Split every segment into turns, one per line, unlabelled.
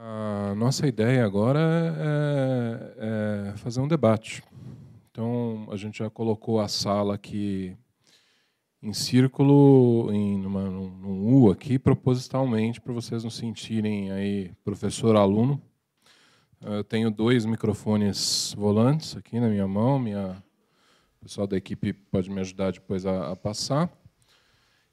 A nossa ideia agora é, é, é, fazer um debate. Então, a gente já colocou a sala aqui em círculo, em numa, num, num U aqui, propositalmente, para vocês não sentirem aí professor-aluno. Eu tenho dois microfones volantes aqui na minha mão, minha... o pessoal da equipe pode me ajudar depois a, a passar.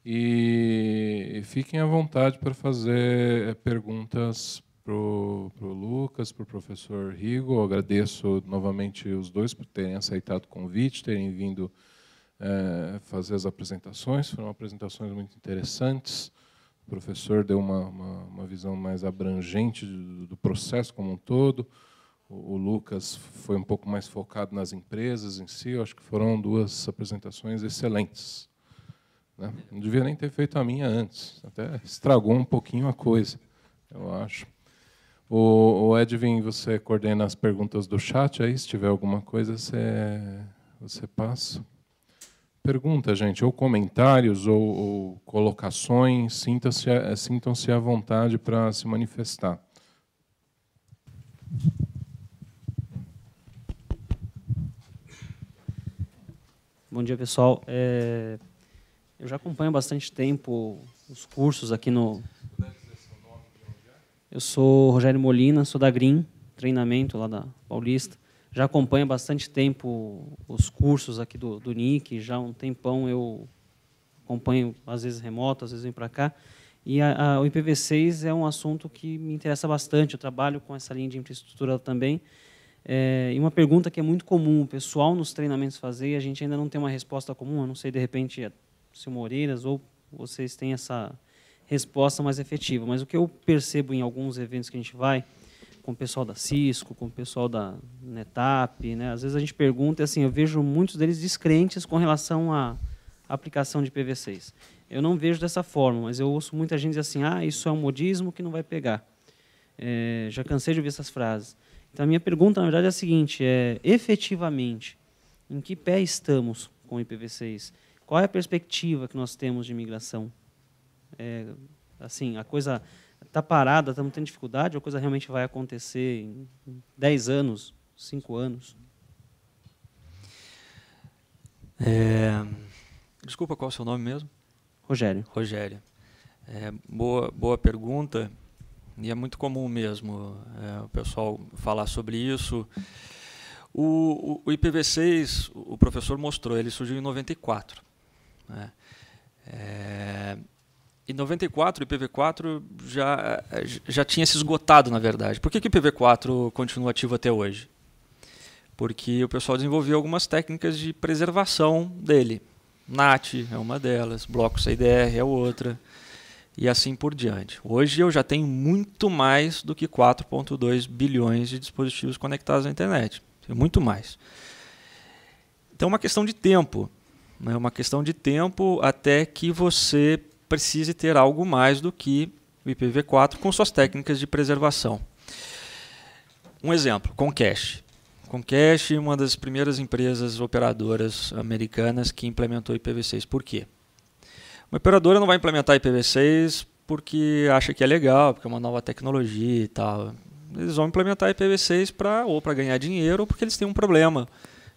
E, e fiquem à vontade para fazer é, perguntas para o pro Lucas, para o professor Rigo. Eu agradeço novamente os dois por terem aceitado o convite, terem vindo é, fazer as apresentações. Foram apresentações muito interessantes. O professor deu uma, uma, uma visão mais abrangente do, do, processo como um todo. O, o, Lucas foi um pouco mais focado nas empresas em si. Eu acho que foram duas apresentações excelentes. Né? Não devia nem ter feito a minha antes. Até estragou um pouquinho a coisa, eu acho. O, o, Edwin, você coordena as perguntas do chat aí. Se tiver alguma coisa, você, você passa. Pergunta, gente, ou comentários, ou, ou colocações, eh, sintam-se sintam -se à vontade para se manifestar.
Bom dia, pessoal. É, eu já acompanho há bastante tempo os cursos aqui no, eu sou Rogério Molina, sou da Green, treinamento lá da Paulista. Já acompanho bastante tempo os cursos aqui do, do NIC, já há um tempão eu acompanho, às vezes remoto, às vezes vem para cá. E a, a, o IPv6 é um assunto que me interessa bastante, eu trabalho com essa linha de infraestrutura também. É, e uma pergunta que é muito comum o pessoal nos treinamentos fazer, e a gente ainda não tem uma resposta comum, eu não sei, de repente, se o Moreiras ou vocês têm essa, resposta mais efetiva. Mas o que eu percebo em alguns eventos que a gente vai, com o pessoal da Cisco, com o pessoal da NetApp, né? às vezes a gente pergunta, e assim, eu vejo muitos deles descrentes com relação à aplicação de PV6. Eu não vejo dessa forma, mas eu ouço muita gente dizer assim, ah, isso é um modismo que não vai pegar. É, já cansei de ouvir essas frases. Então, a minha pergunta, na verdade, é a seguinte, é, efetivamente, em que pé estamos com o IPv6? Qual é a perspectiva que nós temos de migração? É, assim, a coisa está parada, estamos tendo dificuldade, ou a coisa realmente vai acontecer em 10 anos, 5 anos?
É, desculpa, qual é o seu nome mesmo? Rogério. Rogério. É, boa, boa pergunta, e é muito comum mesmo é, o pessoal falar sobre isso. O, o, o, IPv6, o professor mostrou, ele surgiu em 94. Né? É, em 94, o IPv4 já, já tinha se esgotado, na verdade. Por que, que o IPv4 continua ativo até hoje? Porque o pessoal desenvolveu algumas técnicas de preservação dele. NAT é uma delas, bloco CIDR é outra, e assim por diante. Hoje eu já tenho muito mais do que 4,2 bilhões de dispositivos conectados à internet. Muito mais. Então é uma questão de tempo. Né? É né? uma questão de tempo até que você precise ter algo mais do que o IPv4 com suas técnicas de preservação. Um exemplo, Comcast. Comcast é uma das primeiras empresas operadoras americanas que implementou IPv6. Por quê? Uma operadora não vai implementar IPv6 porque acha que é legal, porque é uma nova tecnologia e tal. Eles vão implementar IPv6 para ou para ganhar dinheiro ou porque eles têm um problema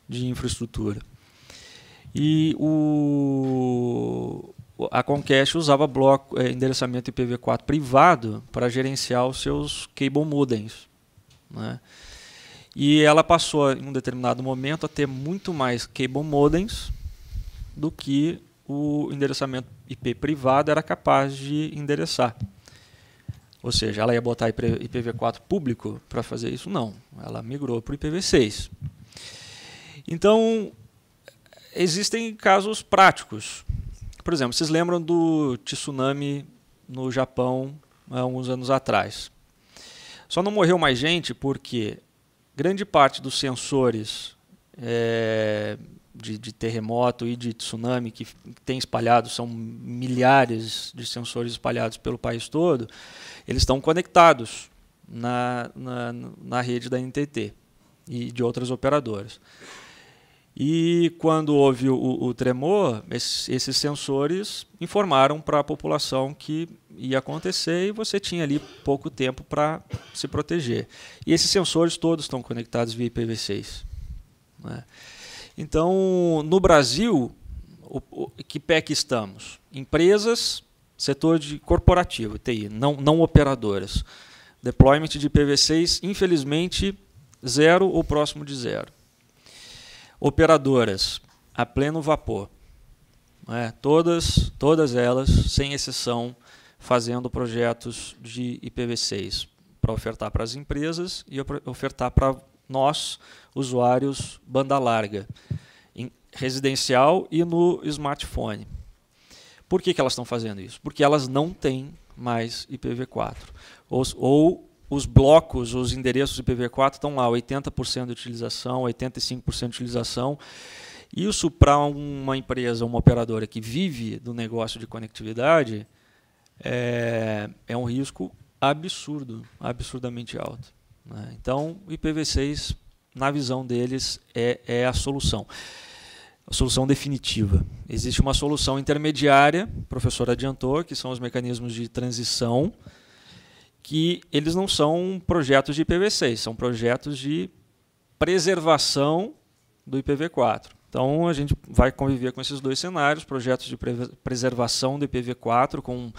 de infraestrutura. E o a Comcast usava bloco, é, endereçamento IPv4 privado para gerenciar os seus cable modems. Né? E ela passou, em um determinado momento, a ter muito mais cable modems do que o endereçamento IP privado era capaz de endereçar. Ou seja, ela ia botar IPv4 público para fazer isso? Não. Ela migrou para o IPv6. Então, existem casos práticos por exemplo, vocês lembram do tsunami no Japão há uns anos atrás? Só não morreu mais gente porque grande parte dos sensores é, de, de, terremoto e de tsunami que tem espalhados, são milhares de sensores espalhados pelo país todo, eles estão conectados na, na, na rede da NTT e de outras operadoras. E quando houve o, o tremor, esses, esses sensores informaram para a população que ia acontecer e você tinha ali pouco tempo para se proteger. E esses sensores todos estão conectados via IPv6. Né? Então, no Brasil, o, o, que pé que estamos? Empresas, setor de corporativo, TI, não, não operadoras. Deployment de IPv6, infelizmente, zero ou próximo de zero operadoras a pleno vapor. É, todas, todas elas, sem exceção, fazendo projetos de IPv6 para ofertar para as empresas e ofertar para nós, usuários, banda larga, em residencial e no smartphone. Por que, que elas estão fazendo isso? Porque elas não têm mais IPv4. Ou, ou os blocos, os endereços IPv4 estão lá, 80% de utilização, 85% de utilização. Isso para uma empresa, uma operadora que vive do negócio de conectividade, é, é um risco absurdo, absurdamente alto. Né? Então, o IPv6, na visão deles, é, é a solução. A solução definitiva. Existe uma solução intermediária, o professor adiantou, que são os mecanismos de transição, que eles não são projetos de IPv6, são projetos de preservação do IPv4. Então a gente vai conviver com esses dois cenários, projetos de pre preservação do IPv4 com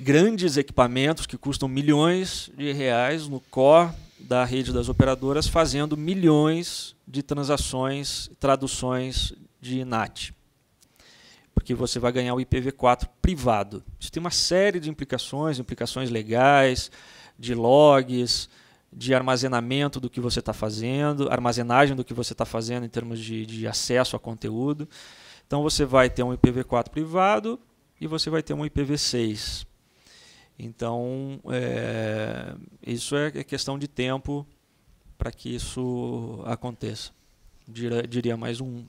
grandes equipamentos que custam milhões de reais no core da rede das operadoras, fazendo milhões de transações, traduções de NAT porque você vai ganhar o IPv4 privado. Isso tem uma série de implicações, implicações legais, de logs, de armazenamento do que você está fazendo, armazenagem do que você está fazendo em termos de, de, acesso a conteúdo. Então você vai ter um IPv4 privado e você vai ter um IPv6. Então eh, é, isso é questão de tempo para que isso aconteça diria, diria mais um.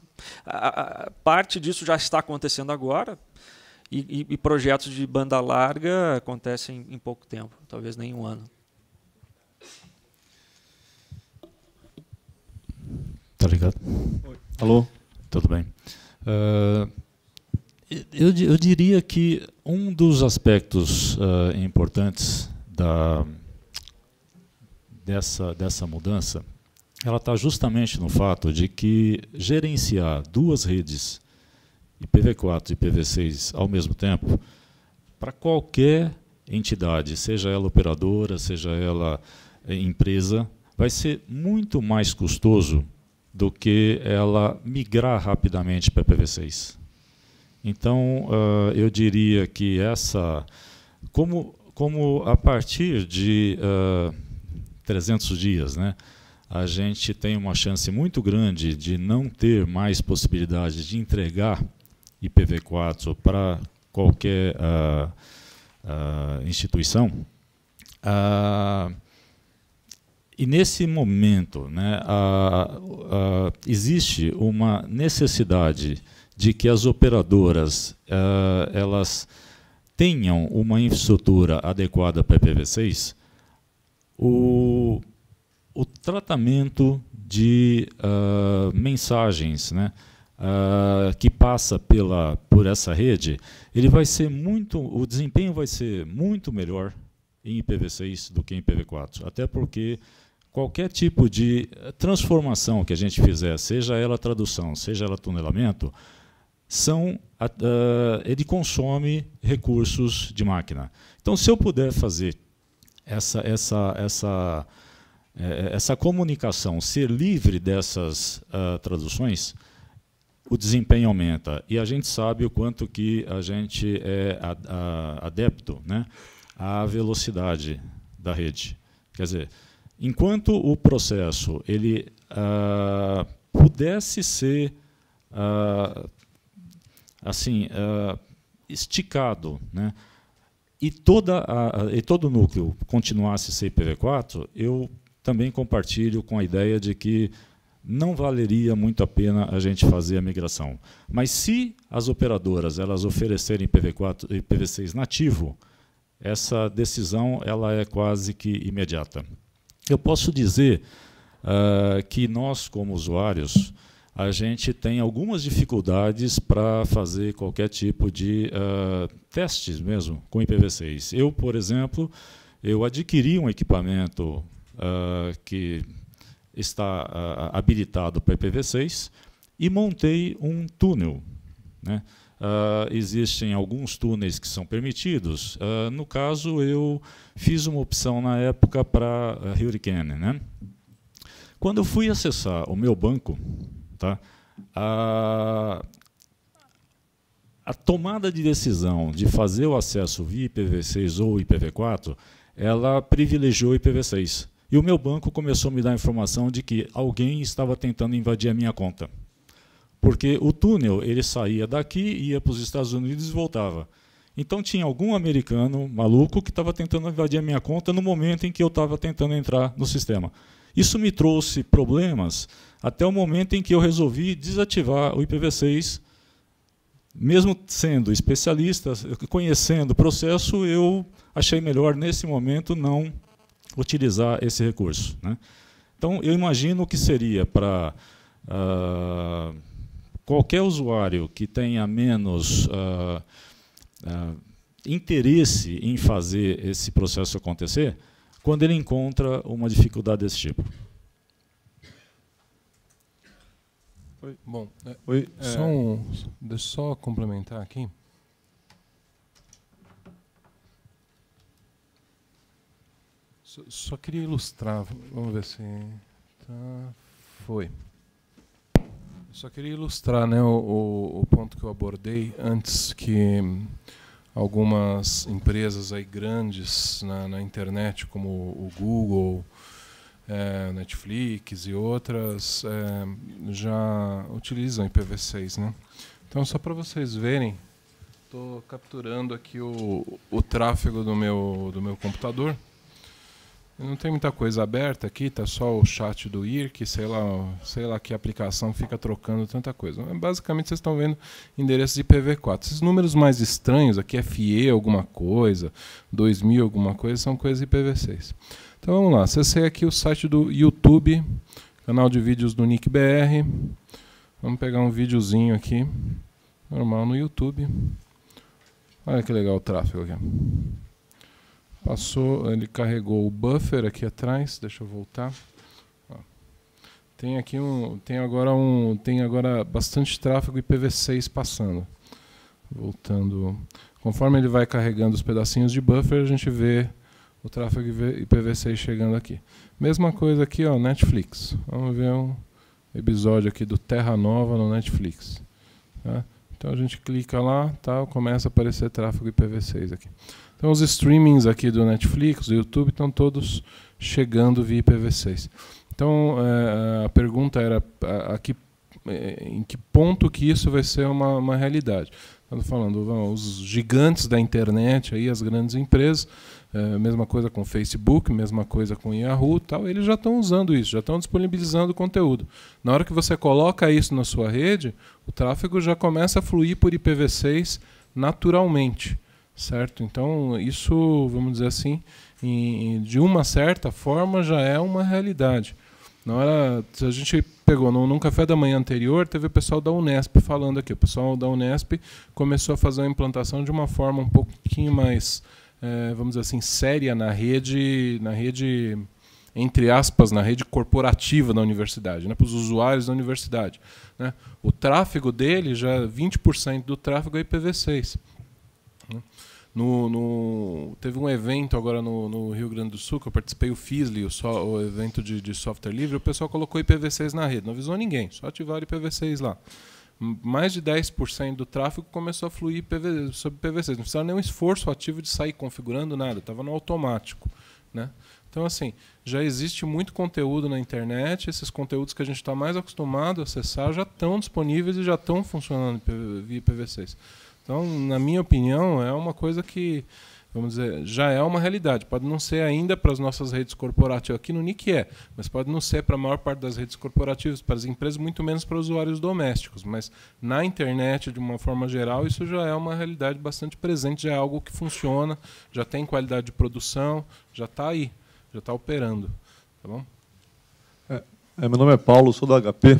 A, a, parte disso já está acontecendo agora e, e, e projetos de banda larga acontecem em, em pouco tempo, talvez nem um ano.
Tá ligado? Oi. Alô? Tudo bem. Uh, eu, eu diria que um dos aspectos uh, importantes da, dessa, dessa mudança ela está justamente no fato de que gerenciar duas redes, IPv4 e IPv6, ao mesmo tempo, para qualquer entidade, seja ela operadora, seja ela eh, empresa, vai ser muito mais custoso do que ela migrar rapidamente para IPv6. Então, uh, eu diria que essa. Como, como a partir de uh, ah, 300 dias, né? a gente tem uma chance muito grande de não ter mais possibilidade de entregar IPv4 para qualquer uh, uh, instituição. Uh, e nesse momento, né, existe uma necessidade de que as operadoras elas tenham uma infraestrutura adequada para IPv6. O o tratamento de uh, mensagens né, uh, que passa pela, por essa rede, ele vai ser muito, o desempenho vai ser muito melhor em IPv6 do que em IPv4, até porque qualquer tipo de transformação que a gente fizer, seja ela tradução, seja ela tunelamento, são, uh, ele consome recursos de máquina. Então, se eu puder fazer essa, essa, essa é, é, essa comunicação, ser livre dessas uh, traduções, o desempenho aumenta. E a gente sabe o quanto que a gente é adepto né, à velocidade da rede. Quer dizer, enquanto o processo ele uh, pudesse ser uh, assim esticado, né, e, toda a, e todo o núcleo continuasse CPv4, eu também compartilho com a ideia de que não valeria muito a pena a gente fazer a migração. Mas se as operadoras elas oferecerem IPv4 e IPv6 nativo, essa decisão ela é quase que imediata. Eu posso dizer uh, que nós, como usuários, a gente tem algumas dificuldades para fazer qualquer tipo de uh, testes mesmo com IPv6. Eu, por exemplo, eu adquiri um equipamento ah, que está uh, habilitado para IPv6, e montei um túnel. Né? Uh, existem alguns túneis que são permitidos. no caso, eu fiz uma opção na época para uh, Hurricane. Né? Quando eu fui acessar o meu banco, tá? a, a tomada de decisão de fazer o acesso via IPv6 ou IPv4, ela privilegiou IPv6. E o meu banco começou a me dar a informação de que alguém estava tentando invadir a minha conta. Porque o túnel, ele saía daqui, ia para os Estados Unidos e voltava. Então tinha algum americano maluco que estava tentando invadir a minha conta no momento em que eu estava tentando entrar no sistema. Isso me trouxe problemas até o momento em que eu resolvi desativar o IPv6. Mesmo sendo especialista, conhecendo o processo, eu achei melhor nesse momento não utilizar esse recurso. Né? Então, eu imagino que seria para uh, qualquer usuário que tenha menos uh, uh, interesse em fazer esse processo acontecer, quando ele encontra uma dificuldade
desse tipo. Oi. Bom, é, Oi, é, só um, deixa eu só complementar aqui. Só, queria ilustrar, vamos ver se Tá, foi. Só queria ilustrar né, o, o, ponto que eu abordei antes que algumas empresas aí grandes na, na internet, como o Google, é, Netflix e outras, é, já utilizam IPv6. Né? Então, só para vocês verem, estou capturando aqui o, o tráfego do meu, do meu computador. Não tem muita coisa aberta aqui, tá só o chat do IRC, sei lá, sei lá que aplicação fica trocando tanta coisa. É, basicamente vocês estão vendo endereços de IPv4. Esses números mais estranhos aqui, FE alguma coisa, 2000 alguma coisa, são coisas de IPv6. Então vamos lá, acessei aqui o site do YouTube, canal de vídeos do NICBR. Vamos pegar um videozinho aqui, normal no YouTube. Olha que legal o tráfego aqui. Passou, ele carregou o buffer aqui atrás. Deixa eu voltar. Tem aqui um, tem agora um, tem agora bastante tráfego IPv6 passando. Voltando, conforme ele vai carregando os pedacinhos de buffer, a gente vê o tráfego IPv6 chegando aqui. Mesma coisa aqui, ó, Netflix. Vamos ver um episódio aqui do Terra Nova no Netflix. Tá? Então a gente clica lá, tá? Começa a aparecer tráfego IPv6 aqui. Então, os streamings aqui do Netflix, do YouTube, estão todos chegando via IPv6. Então, eh, a pergunta era a, a que, eh, em que ponto que isso vai ser uma, uma realidade. Estamos falando, os gigantes da internet, aí, as grandes empresas, é, mesma coisa com Facebook, mesma coisa com Yahoo, tal, eles já estão usando isso, já estão disponibilizando conteúdo. Na hora que você coloca isso na sua rede, o tráfego já começa a fluir por IPv6 naturalmente certo? Então, isso, vamos dizer assim, em, de uma certa forma já é uma realidade. Na hora, a gente pegou no, num café da manhã anterior, teve o pessoal da Unesp falando aqui. O pessoal da Unesp começou a fazer a implantação de uma forma um pouquinho mais, é, vamos dizer assim, séria na rede, na rede entre aspas, na rede corporativa da universidade, né, para os usuários da universidade. Né? O tráfego dele, já 20% é do tráfego é IPv6. No, no, teve um evento agora no, no, Rio Grande do Sul que eu participei, o FISLI, o, so, o evento de, de, software livre. O pessoal colocou IPv6 na rede, não avisou ninguém, só ativaram IPv6 lá. Mais de 10% do tráfego começou a fluir IPv, sobre IPv6. Não precisava nenhum esforço ativo de sair configurando nada, estava no automático. Né? Então, assim, já existe muito conteúdo na internet, esses conteúdos que a gente está mais acostumado a acessar já estão disponíveis e já estão funcionando via IPv6. Então, na minha opinião, é uma coisa que, vamos dizer, já é uma realidade. Pode não ser ainda para as nossas redes corporativas, aqui no NIC é, mas pode não ser para a maior parte das redes corporativas, para as empresas, muito menos para os usuários domésticos. Mas na internet, de uma forma geral, isso já é uma realidade bastante presente, já é algo que funciona, já tem qualidade de produção, já está aí, já está operando. Tá bom?
É, é, meu nome é Paulo, sou da HP.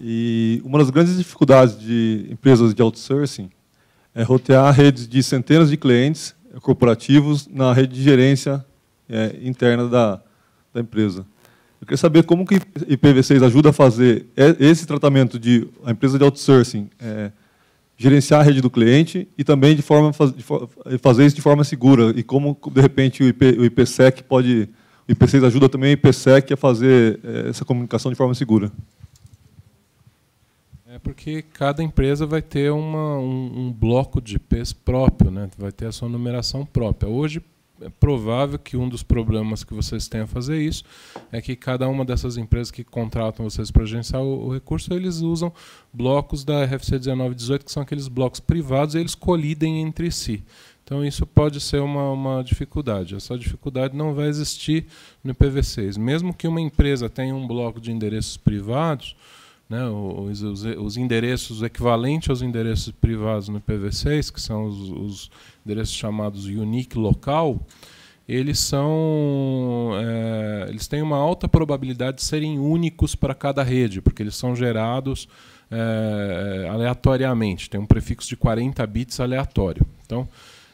E uma das grandes dificuldades de empresas de outsourcing é rotear redes de centenas de clientes corporativos na rede de gerência é, interna da, da empresa. Eu queria saber como que IPv6 ajuda a fazer esse tratamento de a empresa de outsourcing é, gerenciar a rede do cliente e também de forma de fazer isso de forma segura e como de repente o, IP, o IPsec pode o ipv 6 ajuda também o IPsec a fazer é, essa comunicação de forma segura.
É porque cada empresa vai ter uma, um, um, bloco de IPs próprio, né? vai ter a sua numeração própria. Hoje, é provável que um dos problemas que vocês tenham a fazer isso é que cada uma dessas empresas que contratam vocês para agenciar o, o, recurso, eles usam blocos da RFC 1918, que são aqueles blocos privados, e eles colidem entre si. Então, isso pode ser uma, uma dificuldade. Essa dificuldade não vai existir no IPv6. Mesmo que uma empresa tenha um bloco de endereços privados, né, os, os, os, endereços equivalentes aos endereços privados no IPv6, que são os, os endereços chamados unique local, eles são é, eles têm uma alta probabilidade de serem únicos para cada rede, porque eles são gerados é, aleatoriamente, tem um prefixo de 40 bits aleatório. Então,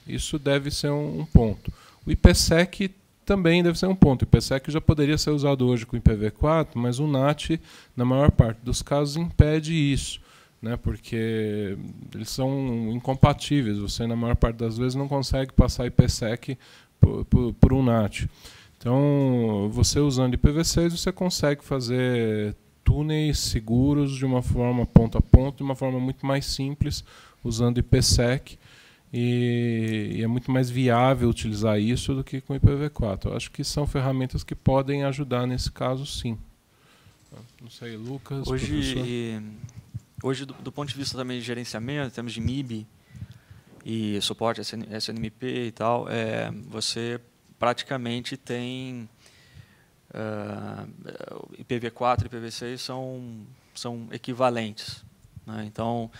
isso deve ser um, um ponto. O IPsec também deve ser um ponto. O IPSEC já poderia ser usado hoje com o IPv4, mas o NAT, na maior parte dos casos, impede isso, né? porque eles são incompatíveis. Você, na maior parte das vezes, não consegue passar IPSEC por, por, por um NAT. Então, você usando IPv6, você consegue fazer túneis seguros de uma forma ponto a ponto, de uma forma muito mais simples, usando IPsec e, e, é muito mais viável utilizar isso do que com IPv4. Eu acho que são ferramentas que podem ajudar nesse caso, sim. Não sei, Lucas. Hoje,
hoje do, do, ponto de vista também de gerenciamento, temos de MIB e suporte SN, SNMP e tal, é, você praticamente tem uh, IPv4 e IPv6 são, são equivalentes. Né? Então,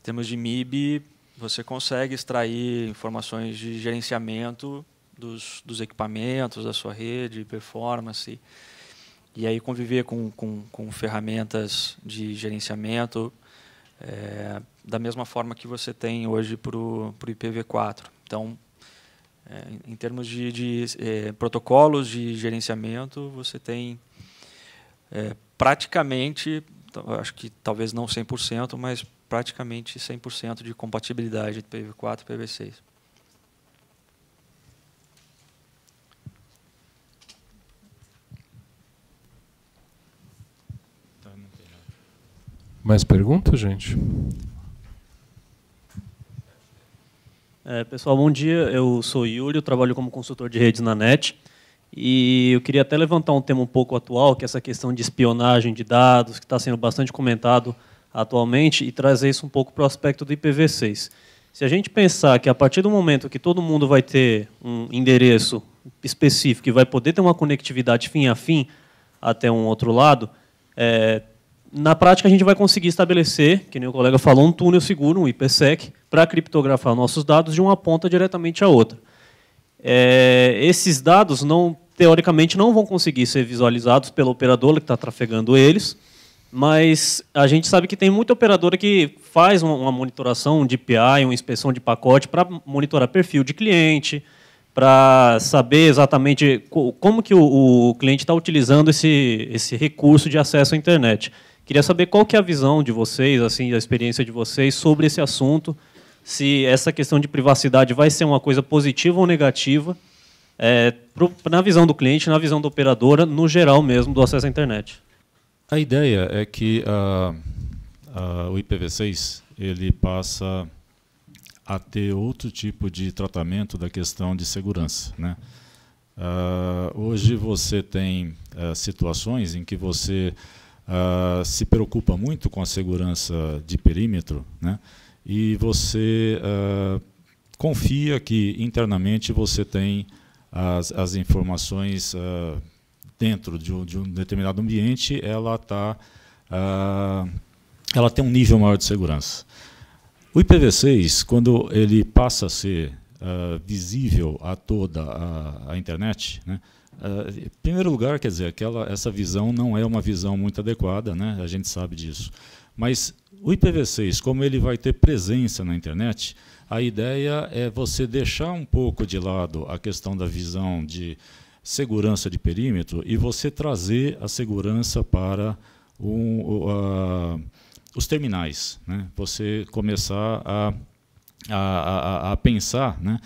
temos de MIB você consegue extrair informações de gerenciamento dos, dos equipamentos, da sua rede, performance. E aí conviver com, com, com ferramentas de gerenciamento é, da mesma forma que você tem hoje para o IPv4. Então, é, em termos de, de é, protocolos de gerenciamento, você tem praticamente, acho que talvez não 100%, mas praticamente 100% de compatibilidade de PV4 e PV6.
Mais perguntas, gente?
É, pessoal, bom dia. Eu sou Yuri, eu trabalho como consultor de redes na NET. E eu queria até levantar um tema um pouco atual, que é essa questão de espionagem de dados, que está sendo bastante comentado atualmente e trazer isso um pouco para o aspecto do IPv6. Se a gente pensar que a partir do momento que todo mundo vai ter um endereço específico e vai poder ter uma conectividade fim a fim até um outro lado, é, na prática a gente vai conseguir estabelecer, que nem o colega falou, um túnel seguro, um IPsec, para criptografar nossos dados de uma ponta diretamente à outra. É, esses dados não teoricamente não vão conseguir ser visualizados pelo operador que está trafegando eles mas a gente sabe que tem muita operadora que faz uma monitoração, de PI, uma inspeção de pacote para monitorar perfil de cliente, para saber exatamente como que o, o cliente está utilizando esse, esse recurso de acesso à internet. Queria saber qual que é a visão de vocês, assim, a experiência de vocês sobre esse assunto, se essa questão de privacidade vai ser uma coisa positiva ou negativa, é, pro, na visão do cliente, na visão da operadora,
no geral mesmo, do acesso à internet. A ideia é que a, ah, a, ah, o IPv6 ele passa a ter outro tipo de tratamento da questão de segurança. Né? Uh, hoje você tem uh, situações em que você uh, se preocupa muito com a segurança de perímetro né? e você confia que internamente você tem as, as informações dentro de um, de um determinado ambiente, ela, tá, ah, ela tem um nível maior de segurança. O IPv6, quando ele passa a ser ah, visível a toda a, a internet, né, ah, em primeiro lugar, quer dizer, aquela, essa visão não é uma visão muito adequada, né, a gente sabe disso. Mas o IPv6, como ele vai ter presença na internet, a ideia é você deixar um pouco de lado a questão da visão de segurança de perímetro e você trazer a segurança para um, uh, os terminais. Né? Você começar a, a, a, a pensar né?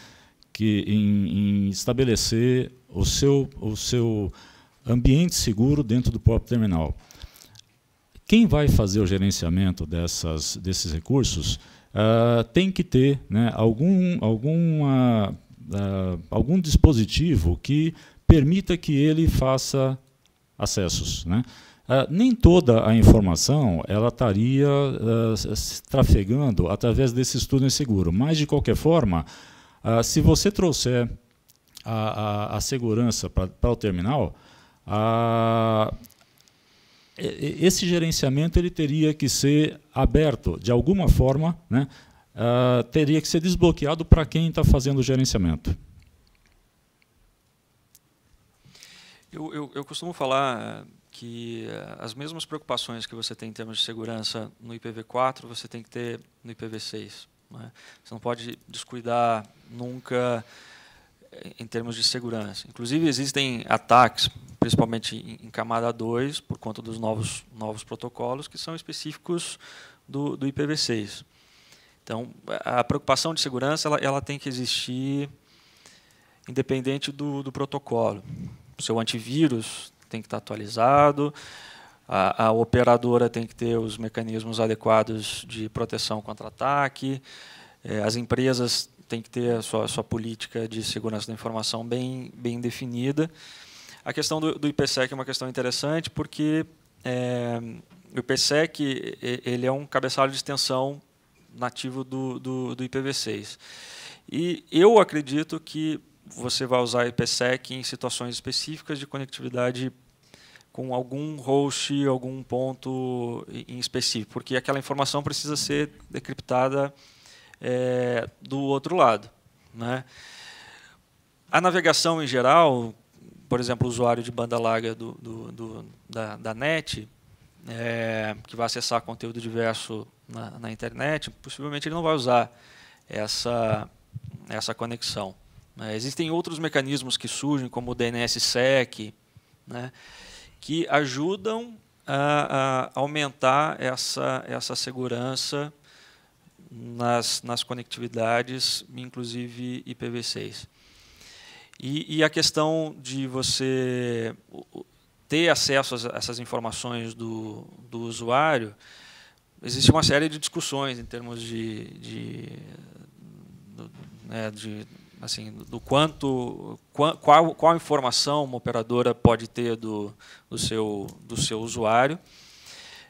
que em, em, estabelecer o seu, o seu ambiente seguro dentro do próprio terminal. Quem vai fazer o gerenciamento dessas, desses recursos uh, tem que ter né, algum, alguma, uh, algum dispositivo que permita que ele faça acessos. Né? Uh, nem toda a informação ela estaria uh, trafegando através desse estudo inseguro, mas de qualquer forma, uh, se você trouxer a, a, a segurança para o terminal, esse gerenciamento ele teria que ser aberto de alguma forma, né? teria que ser desbloqueado para quem está fazendo o gerenciamento.
Eu, eu, eu, costumo falar eh, que eh, as mesmas preocupações que você tem em termos de segurança no IPv4, você tem que ter no IPv6. Né? Você não pode descuidar nunca eh, em termos de segurança. Inclusive, existem ataques, principalmente em, em camada 2, por conta dos novos, novos protocolos, que são específicos do, do IPv6. Então, a preocupação de segurança ela, ela tem que existir independente do, do protocolo seu antivírus tem que estar atualizado, a, a operadora tem que ter os mecanismos adequados de proteção contra ataque, é, as empresas têm que ter a sua, a sua política de segurança da informação bem, bem definida. A questão do, do IPsec é uma questão interessante porque é, o IPsec ele é um cabeçalho de extensão nativo do, do, do IPv6. E eu acredito que você vai usar IPsec em situações específicas de conectividade com algum host, algum ponto em específico, porque aquela informação precisa ser decriptada é, do outro lado. Né? A navegação em geral, por exemplo, o usuário de banda larga do, do, do da, da, net, é, que vai acessar conteúdo diverso na, na internet, possivelmente ele não vai usar essa, essa conexão. Né, existem outros mecanismos que surgem, como o DNSSEC, né, que ajudam a, a, aumentar essa, essa segurança nas, nas conectividades, inclusive IPv6. E, e a questão de você ter acesso a essas informações do, do usuário, existe uma série de discussões em termos de, de, de, né, de assim, do quanto, qual, qual informação uma operadora pode ter do, do, seu, do seu usuário.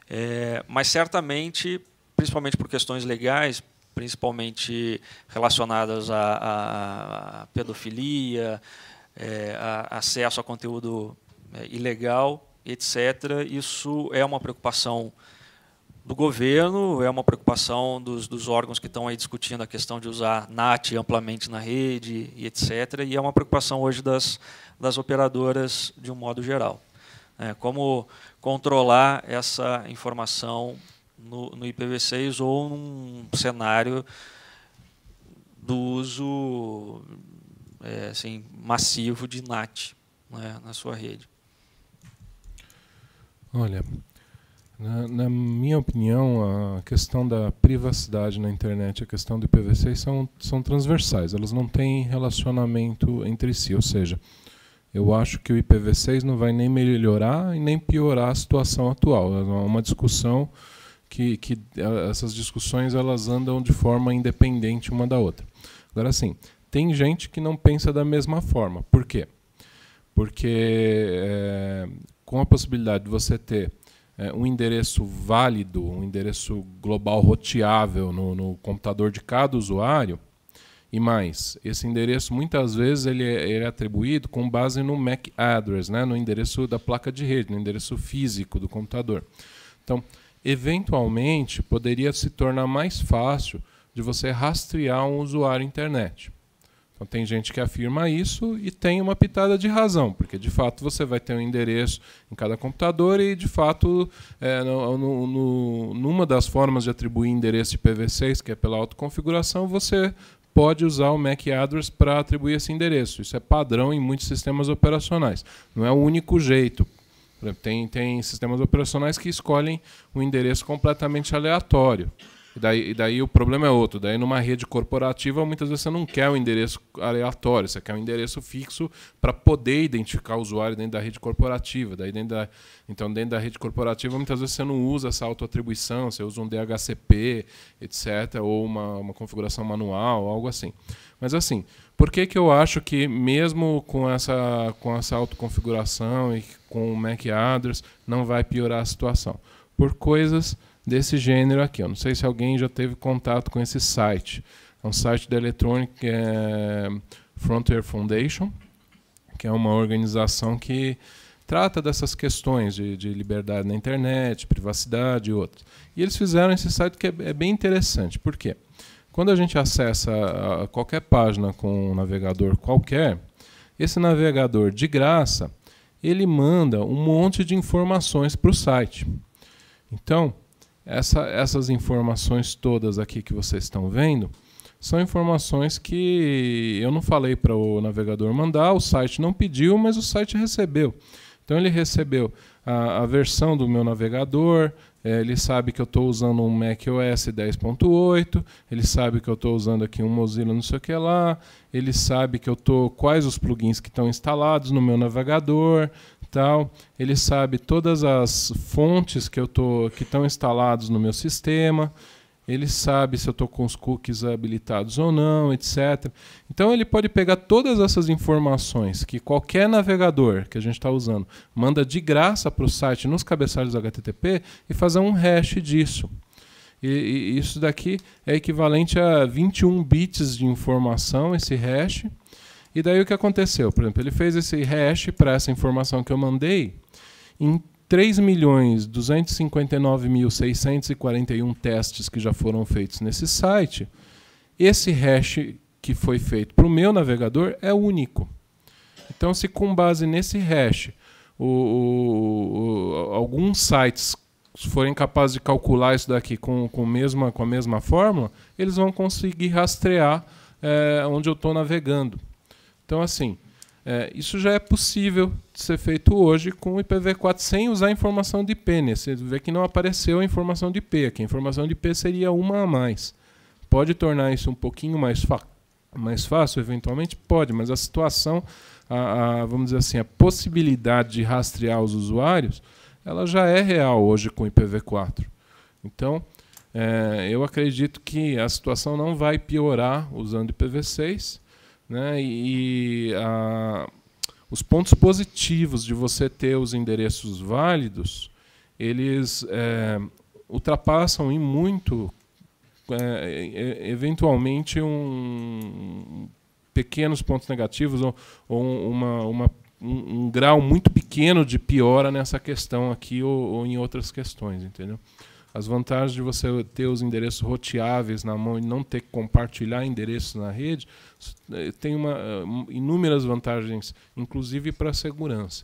É, mas certamente, principalmente por questões legais, principalmente relacionadas à, à pedofilia, é, a acesso a conteúdo é, ilegal, etc., isso é uma preocupação do governo, é uma preocupação dos, dos, órgãos que estão aí discutindo a questão de usar NAT amplamente na rede e etc. E é uma preocupação hoje das, das operadoras de um modo geral. É, como controlar essa informação no, no IPv6 ou num cenário do uso é, assim, massivo de NAT né, na sua rede?
Olha, na, na, minha opinião, a questão da privacidade na internet e a questão do IPv6 são, são transversais, elas não têm relacionamento entre si. Ou seja, eu acho que o IPv6 não vai nem melhorar e nem piorar a situação atual. É uma discussão que, que é, essas discussões elas andam de forma independente uma da outra. Agora, sim, tem gente que não pensa da mesma forma. Por quê? Porque é, com a possibilidade de você ter é, um endereço válido, um endereço global roteável no, no, computador de cada usuário. E mais, esse endereço muitas vezes ele é, ele é atribuído com base no MAC address, né, no endereço da placa de rede, no endereço físico do computador. Então, eventualmente, poderia se tornar mais fácil de você rastrear um usuário internet. Então tem gente que afirma isso e tem uma pitada de razão, porque de fato você vai ter um endereço em cada computador e de fato é, no, no, numa das formas de atribuir endereço IPv6, que é pela autoconfiguração, você pode usar o MAC address para atribuir esse endereço. Isso é padrão em muitos sistemas operacionais. Não é o único jeito. tem, tem sistemas operacionais que escolhem um endereço completamente aleatório. E daí, e daí o problema é outro. Daí numa rede corporativa, muitas vezes você não quer o endereço aleatório, você quer um endereço fixo para poder identificar o usuário dentro da rede corporativa. Daí dentro da, então, dentro da rede corporativa, muitas vezes você não usa essa autoatribuição, você usa um DHCP, etc., ou uma, uma configuração manual, algo assim. Mas assim, por que, que eu acho que mesmo com essa, com essa autoconfiguração e com o MAC address, não vai piorar a situação? Por coisas desse gênero aqui. Eu não sei se alguém já teve contato com esse site. É um site da Electronic é, Frontier Foundation, que é uma organização que trata dessas questões de, de liberdade na internet, privacidade e outros. E eles fizeram esse site que é, é bem interessante. Por quê? Quando a gente acessa qualquer página com um navegador qualquer, esse navegador de graça ele manda um monte de informações para o site. Então, essa, essas informações todas aqui que vocês estão vendo são informações que eu não falei para o navegador mandar, o site não pediu, mas o site recebeu. Então ele recebeu a, a versão do meu navegador, é, ele sabe que eu estou usando um macOS 10.8, ele sabe que eu estou usando aqui um Mozilla não sei o que lá, ele sabe que eu tô quais os plugins que estão instalados no meu navegador, tal, ele sabe todas as fontes que eu tô, que estão instalados no meu sistema, ele sabe se eu estou com os cookies habilitados ou não, etc. Então ele pode pegar todas essas informações que qualquer navegador que a gente está usando manda de graça para o site nos cabeçalhos HTTP e fazer um hash disso. E, e isso daqui é equivalente a 21 bits de informação, esse hash. E daí o que aconteceu? Por exemplo, ele fez esse hash para essa informação que eu mandei em 3.259.641 testes que já foram feitos nesse site. Esse hash que foi feito para o meu navegador é único. Então, se com base nesse hash, o, o, o, alguns sites forem capazes de calcular isso daqui com, com, mesma, com a mesma fórmula, eles vão conseguir rastrear é, onde eu estou navegando. Então, assim, é, isso já é possível de ser feito hoje com o IPv4 sem usar informação de IP. Né? Você vê que não apareceu a informação de IP, que a informação de IP seria uma a mais. Pode tornar isso um pouquinho mais, mais fácil, eventualmente? Pode, mas a situação, a, a, vamos dizer assim, a possibilidade de rastrear os usuários, ela já é real hoje com o IPv4. Então, é, eu acredito que a situação não vai piorar usando IPv6 né? E, a, os pontos positivos de você ter os endereços válidos, eles é, ultrapassam em muito, é, eventualmente, um, pequenos pontos negativos ou, ou uma, uma um, um, grau muito pequeno de piora nessa questão aqui ou, ou em outras questões, entendeu? As vantagens de você ter os endereços roteáveis na mão e não ter que compartilhar endereços na rede eh, tem uma, eh, inúmeras vantagens, inclusive para a segurança.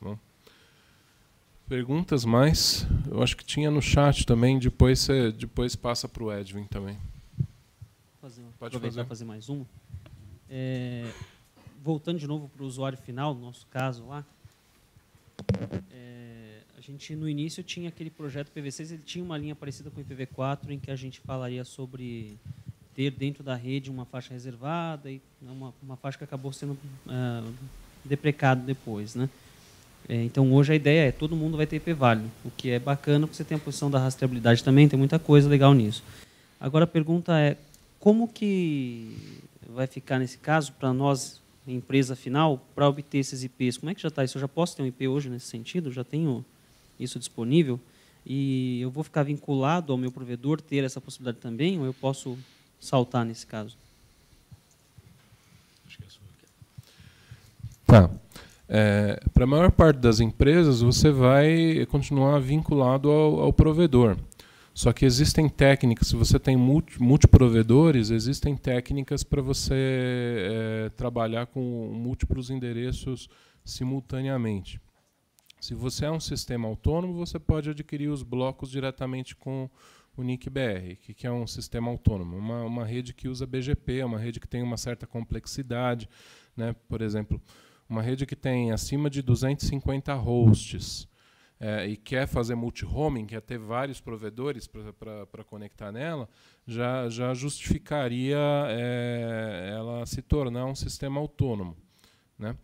Tá bom. Perguntas mais? Eu acho que tinha no chat também, depois, você, depois passa para o Edwin também. Fazer, Pode aproveitar fazer. fazer mais um.
É, voltando de novo para o usuário final, no nosso caso lá. É, gente no início tinha aquele projeto PV6, ele tinha uma linha parecida com o IPv4, em que a gente falaria sobre ter dentro da rede uma faixa reservada e né, uma, uma faixa que acabou sendo uh, ah, deprecado depois, né? É, então hoje a ideia é todo mundo vai ter válido, o que é bacana porque você tem a posição da rastreabilidade também, tem muita coisa legal nisso. Agora a pergunta é como que vai ficar nesse caso para nós empresa final para obter esses IPs? Como é que já está isso? Eu já posso ter um IP hoje nesse sentido? Já tenho isso disponível, e eu vou ficar vinculado ao meu provedor ter essa possibilidade também, ou eu posso saltar nesse caso?
É tá. É, Para a maior parte das empresas, você vai continuar vinculado ao, ao provedor. Só que existem técnicas, se você tem multi, multiprovedores, existem técnicas para você é, trabalhar com múltiplos endereços simultaneamente. Se você é um sistema autônomo, você pode adquirir os blocos diretamente com o NIC-BR, que, que é um sistema autônomo, uma, uma rede que usa BGP, uma rede que tem uma certa complexidade. Né? Por exemplo, uma rede que tem acima de 250 hosts é, e quer fazer multi-homing, quer ter vários provedores para conectar nela, já, já justificaria é, ela se tornar um sistema autônomo. Né?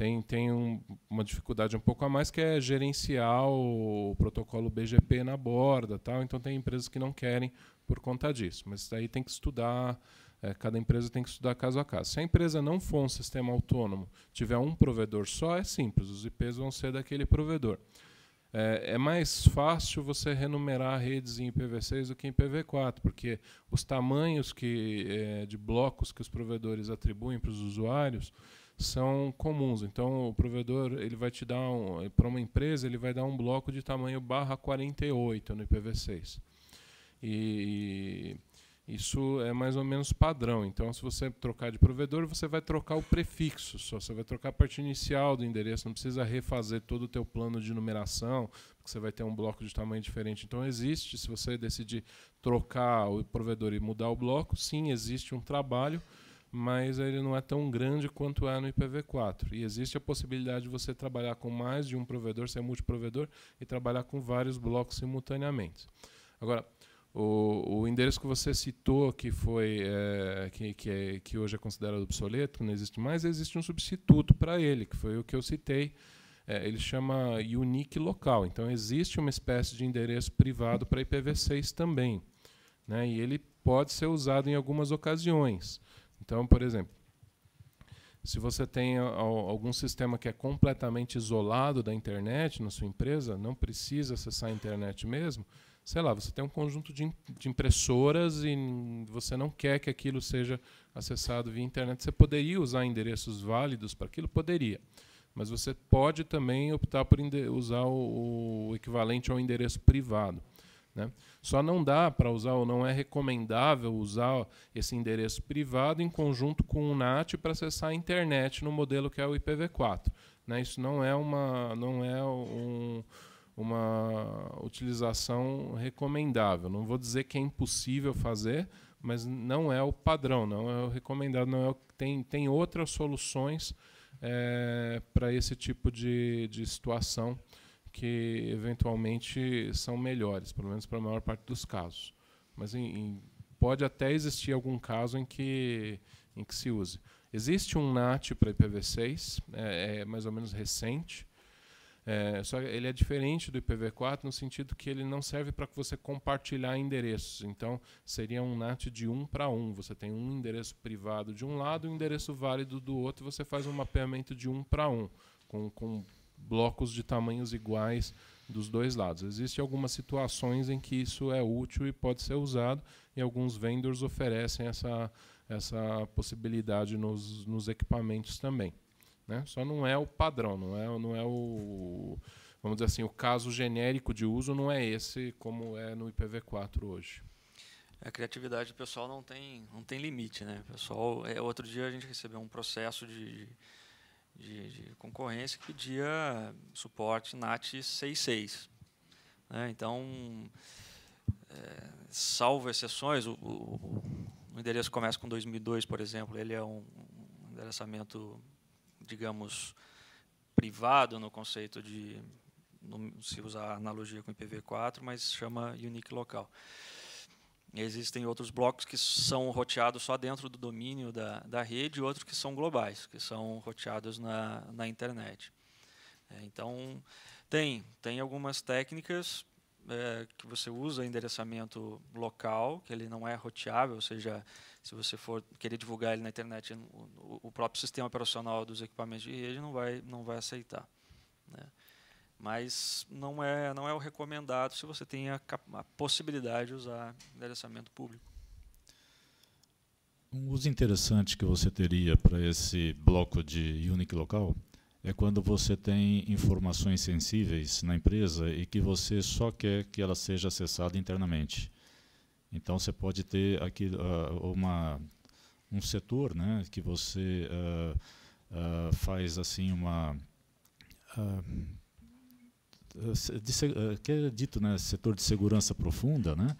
tem, tem um, uma dificuldade um pouco a mais que é gerenciar o protocolo BGP na borda, tal. Então tem empresas que não querem por conta disso, mas daí tem que estudar é, cada empresa tem que estudar caso a caso. Se a empresa não for um sistema autônomo, tiver um provedor só, é simples, os IPs vão ser daquele provedor. É, é mais fácil você renumerar redes em IPv6 do que em IPv4, porque os tamanhos que, é, de blocos que os provedores atribuem para os usuários são comuns. Então o provedor ele vai te dar um, para uma empresa ele vai dar um bloco de tamanho barra 48 no IPv6 e isso é mais ou menos padrão. Então, se você trocar de provedor, você vai trocar o prefixo, só você vai trocar a parte inicial do endereço, não precisa refazer todo o teu plano de numeração, porque você vai ter um bloco de tamanho diferente. Então, existe, se você decidir trocar o provedor e mudar o bloco, sim, existe um trabalho mas ele não é tão grande quanto é no IPv4. E existe a possibilidade de você trabalhar com mais de um provedor, ser multiprovedor, e trabalhar com vários blocos simultaneamente. Agora, o, o endereço que você citou, que, foi, é, que, que, é, que, hoje é considerado obsoleto, não existe mais, existe um substituto para ele, que foi o que eu citei. É, ele chama Unique Local. Então, existe uma espécie de endereço privado para IPv6 também. Né? E ele pode ser usado em algumas ocasiões. Então, por exemplo, se você tem algum sistema que é completamente isolado da internet na sua empresa, não precisa acessar a internet mesmo, sei lá, você tem um conjunto de, impressoras e você não quer que aquilo seja acessado via internet, você poderia usar endereços válidos para aquilo? Poderia. Mas você pode também optar por usar o, o equivalente ao endereço privado. Né? Só não dá para usar ou não é recomendável usar esse endereço privado em conjunto com o NAT para acessar a internet no modelo que é o IPv4. Né? Isso não é uma, não é um, uma utilização recomendável. Não vou dizer que é impossível fazer, mas não é o padrão, não é o recomendado, não é o, tem, tem outras soluções é, eh, para esse tipo de, de situação que eventualmente são melhores, pelo menos para a maior parte dos casos. Mas em, em, pode até existir algum caso em que, em que se use. Existe um NAT para IPv6, é, é mais ou menos recente, é, só ele é diferente do IPv4 no sentido que ele não serve para você compartilhar endereços. Então, seria um NAT de um para um. Você tem um endereço privado de um lado, um endereço válido do outro, e você faz um mapeamento de um para um, com, com blocos de tamanhos iguais dos dois lados. Existem algumas situações em que isso é útil e pode ser usado, e alguns vendors oferecem essa, essa possibilidade nos, nos equipamentos também. Né? Só não é o padrão, não é, não é o. Vamos dizer assim, o caso genérico de uso não é esse como é no IPv4 hoje.
A criatividade do pessoal não tem, não tem limite, né? O pessoal, é, outro dia a gente recebeu um processo de, de de, de concorrência que pedia suporte NAT 66. Né? Então, é, salvo exceções, o, o, o, endereço começa com 2002, por exemplo, ele é um endereçamento, digamos, privado no conceito de, se usar analogia com IPv4, mas chama unique local. Existem outros blocos que são roteados só dentro do domínio da, da rede e outros que são globais, que são roteados na, na internet. É, então, tem, tem algumas técnicas é, que você usa endereçamento local, que ele não é roteável, ou seja, se você for querer divulgar ele na internet, o, o próprio sistema operacional dos equipamentos de rede não vai, não vai aceitar. Né? mas não é não é o recomendado se você tem a, a possibilidade de usar endereçamento público.
Um uso interessante que você teria para esse bloco de Unique local é quando você tem informações sensíveis na empresa e que você só quer que ela seja acessada internamente. Então você pode ter aqui uh, uma um setor, né, que você uh, uh, faz assim uma de, eh, que é dito né, setor de segurança profunda, né,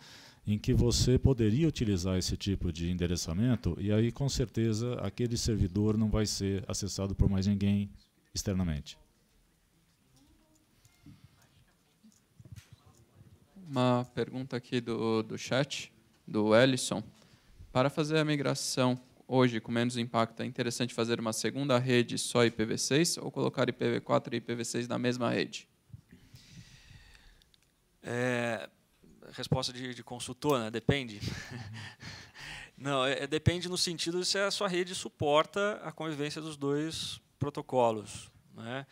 em que você poderia utilizar esse tipo de endereçamento e aí com certeza aquele servidor não vai ser acessado por mais ninguém externamente.
Uma pergunta aqui do, do chat, do Ellison. Para fazer a migração hoje com menos impacto, é interessante fazer uma segunda rede só IPv6 ou colocar IPv4 e IPv6 na mesma rede? É, resposta de, de
consultor, né? depende. Não, é, é, depende no sentido de se a sua rede suporta a convivência dos dois protocolos. Né?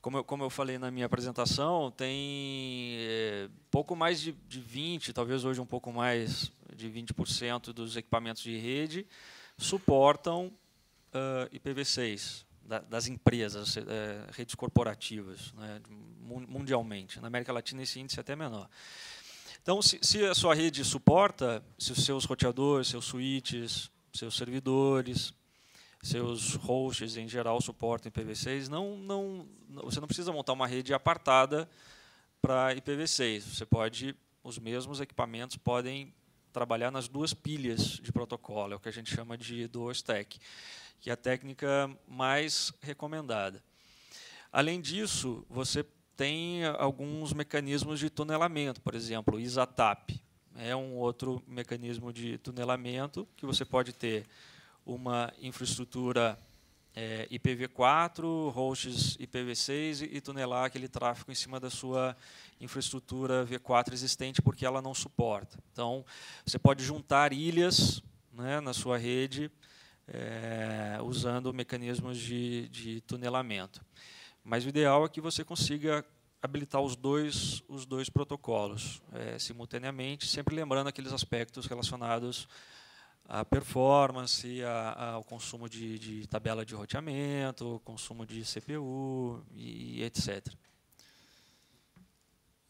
Como, eu, como eu falei na minha apresentação, tem é, pouco mais de, de 20, talvez hoje um pouco mais de 20% dos equipamentos de rede suportam uh, IPv6 das empresas, eh, redes corporativas, né, mundialmente. Na América Latina, esse índice é até menor. Então, se, se a sua rede suporta, se os seus roteadores, seus switches, seus servidores, seus hosts em geral suportam IPv6, não, não, você não precisa montar uma rede apartada para IPv6. Você pode, os mesmos equipamentos podem trabalhar nas duas pilhas de protocolo, é o que a gente chama de dual stack que é a técnica mais recomendada. Além disso, você tem alguns mecanismos de tunelamento, por exemplo, o ISATAP é um outro mecanismo de tunelamento que você pode ter uma infraestrutura é, eh, IPv4, hosts IPv6 e, e tunelar aquele tráfego em cima da sua infraestrutura V4 existente porque ela não suporta. Então, você pode juntar ilhas né, na sua rede é, usando mecanismos de, de tunelamento. Mas o ideal é que você consiga habilitar os dois, os dois protocolos é, simultaneamente, sempre lembrando aqueles aspectos relacionados à performance, a, ao consumo de, de, tabela de roteamento, consumo de CPU e, e etc.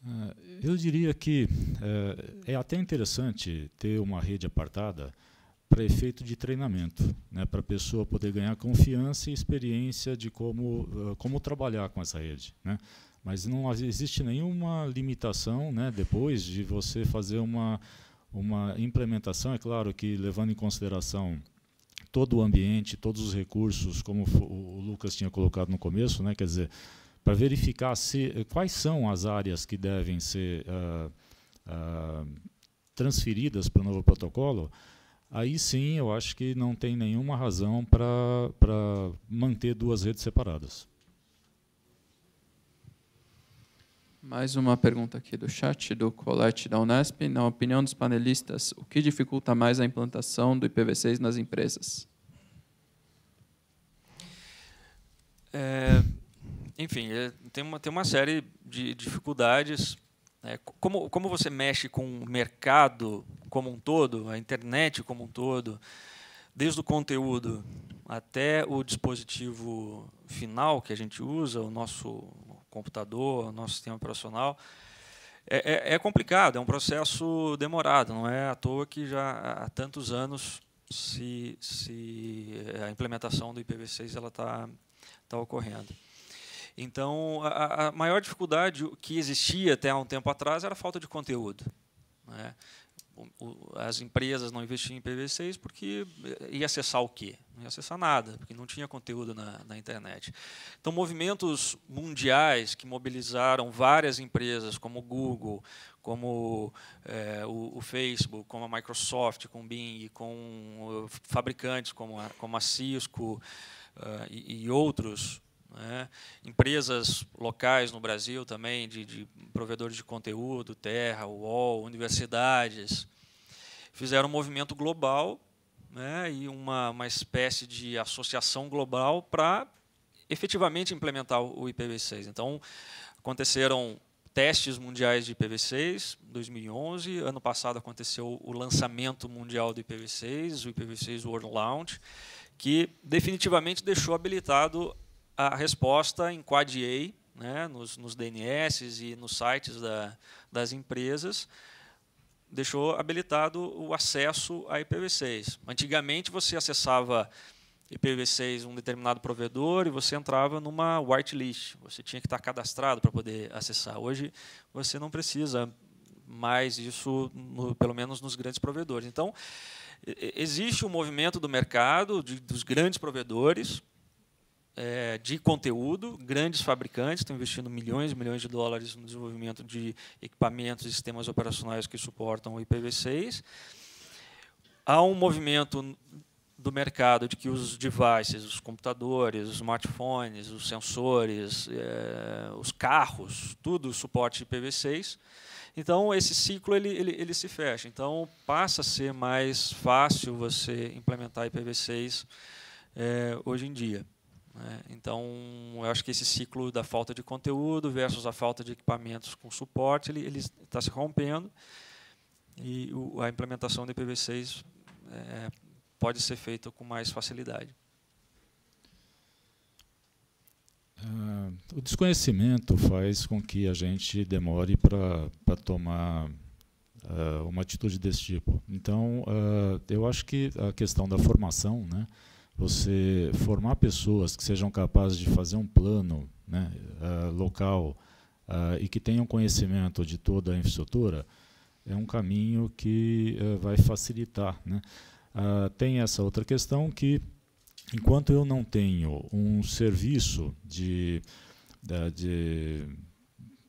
Ah, eu diria que é, é até interessante ter uma rede apartada para efeito de treinamento, né, para a pessoa poder ganhar confiança e experiência de como, eh, como trabalhar com essa rede. Né. Mas não existe nenhuma limitação né, depois de você fazer uma, uma implementação, é claro que levando em consideração todo o ambiente, todos os recursos, como o Lucas tinha colocado no começo, né, quer dizer, para verificar se, quais são as áreas que devem ser uh, uh, transferidas para o novo protocolo, aí sim eu acho que não tem nenhuma razão para manter duas redes separadas.
Mais uma pergunta aqui do chat do Colete da Unesp. Na opinião dos panelistas, o que dificulta mais a implantação do IPv6 nas empresas?
É, enfim, é, tem uma, tem uma série de dificuldades né? Como, como você mexe com o mercado como um todo, a internet como um todo, desde o conteúdo até o dispositivo final que a gente usa, o nosso computador, o nosso sistema operacional, é, é, é complicado, é um processo demorado, não é à toa que já há tantos anos se, se eh, a implementação do IPv6 está tá ocorrendo. Então, a, a maior dificuldade que existia até há um tempo atrás era a falta de conteúdo. Né? as empresas não investiam em pv porque ia acessar o quê? Não ia acessar nada, porque não tinha conteúdo na, na, internet. Então, movimentos mundiais que mobilizaram várias empresas, como o Google, como é, o, o, Facebook, como a Microsoft, com o Bing, com eh, fabricantes como a, como a Cisco uh, e, e outros, né? Empresas locais no Brasil também, de, de provedores de conteúdo, Terra, UOL, universidades, fizeram um movimento global né, e uma, uma espécie de associação global para efetivamente implementar o IPv6. Então, aconteceram testes mundiais de IPv6, 2011. Ano passado aconteceu o lançamento mundial do IPv6, o IPv6 World Launch, que definitivamente deixou habilitado a resposta em Quadiei, né, nos, nos DNS e nos sites da, das empresas, deixou habilitado o acesso a IPv6. Antigamente, você acessava IPv6 um determinado provedor e você entrava numa whitelist. Você tinha que estar cadastrado para poder acessar. Hoje, você não precisa mais isso, no, pelo menos nos grandes provedores. Então, existe um movimento do mercado, de, dos grandes provedores, é, de conteúdo, grandes fabricantes estão investindo milhões e milhões de dólares no desenvolvimento de equipamentos e sistemas operacionais que suportam o IPv6. Há um movimento do mercado de que os devices, os computadores, os smartphones, os sensores, é, os carros, tudo suporte IPv6. Então, esse ciclo ele, ele, ele, se fecha. Então, passa a ser mais fácil você implementar IPv6 é, hoje em dia. Né? Então, eu acho que esse ciclo da falta de conteúdo versus a falta de equipamentos com suporte, ele, ele está se rompendo e o, a implementação do IPv6 é, pode ser feita com mais facilidade.
Ah, o desconhecimento faz com que a gente demore para tomar ah, uma atitude desse tipo. Então, ah, eu acho que a questão da formação, né, você formar pessoas que sejam capazes de fazer um plano né, uh, local uh, e que tenham conhecimento de toda a infraestrutura é um caminho que uh, vai facilitar. Né? Ah, tem essa outra questão que, enquanto eu não tenho um serviço de, de,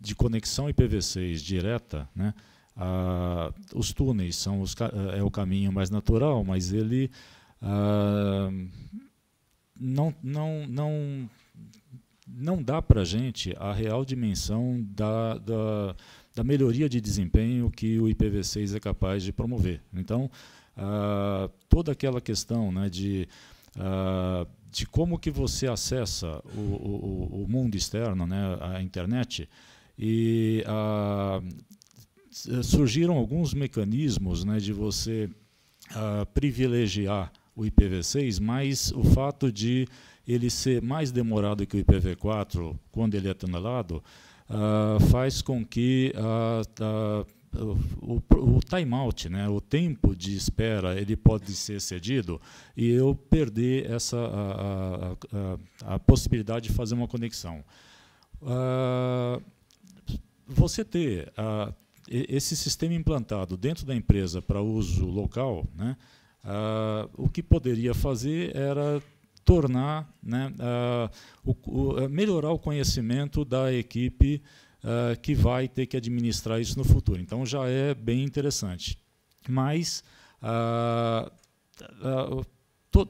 de conexão IPv6 direta, né, os túneis são os, eh, é o caminho mais natural, mas ele não, não, não, não dá para a gente a real dimensão da, da, da, melhoria de desempenho que o IPv6 é capaz de promover. Então, uh, toda aquela questão né, de, uh, de como que você acessa o, o, o mundo externo, né, a internet, e ah, surgiram alguns mecanismos né, de você privilegiar o IPv6, mas o fato de ele ser mais demorado que o IPv4 quando ele é tunelado uh, ah, faz com que ah, tá, o, o timeout, né, o tempo de espera, ele pode ser cedido e eu perder essa a, a, a, possibilidade de fazer uma conexão. Ah, você ter esse sistema implantado dentro da empresa para uso local, né, Uh, o que poderia fazer era tornar, né, uh, o, o, ah, melhorar o conhecimento da equipe uh, que vai ter que administrar isso no futuro. Então já é bem interessante. Mas to,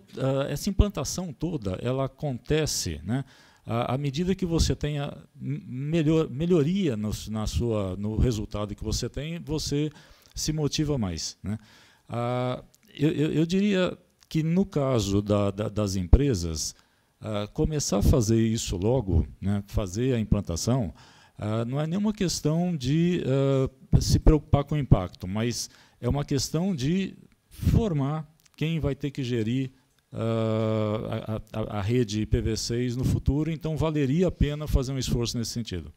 essa implantação toda ela acontece, né, à medida que você tenha melhor, melhoria no, na sua, no resultado que você tem, você se motiva mais. Né? Uh, eu, eu, eu diria que, no caso da, da, das empresas, ah, começar a fazer isso logo, né, fazer a implantação, ah, não é nenhuma questão de ah, se preocupar com o impacto, mas é uma questão de formar quem vai ter que gerir a, a, a rede IPv6 no futuro, então valeria a pena fazer um esforço nesse sentido.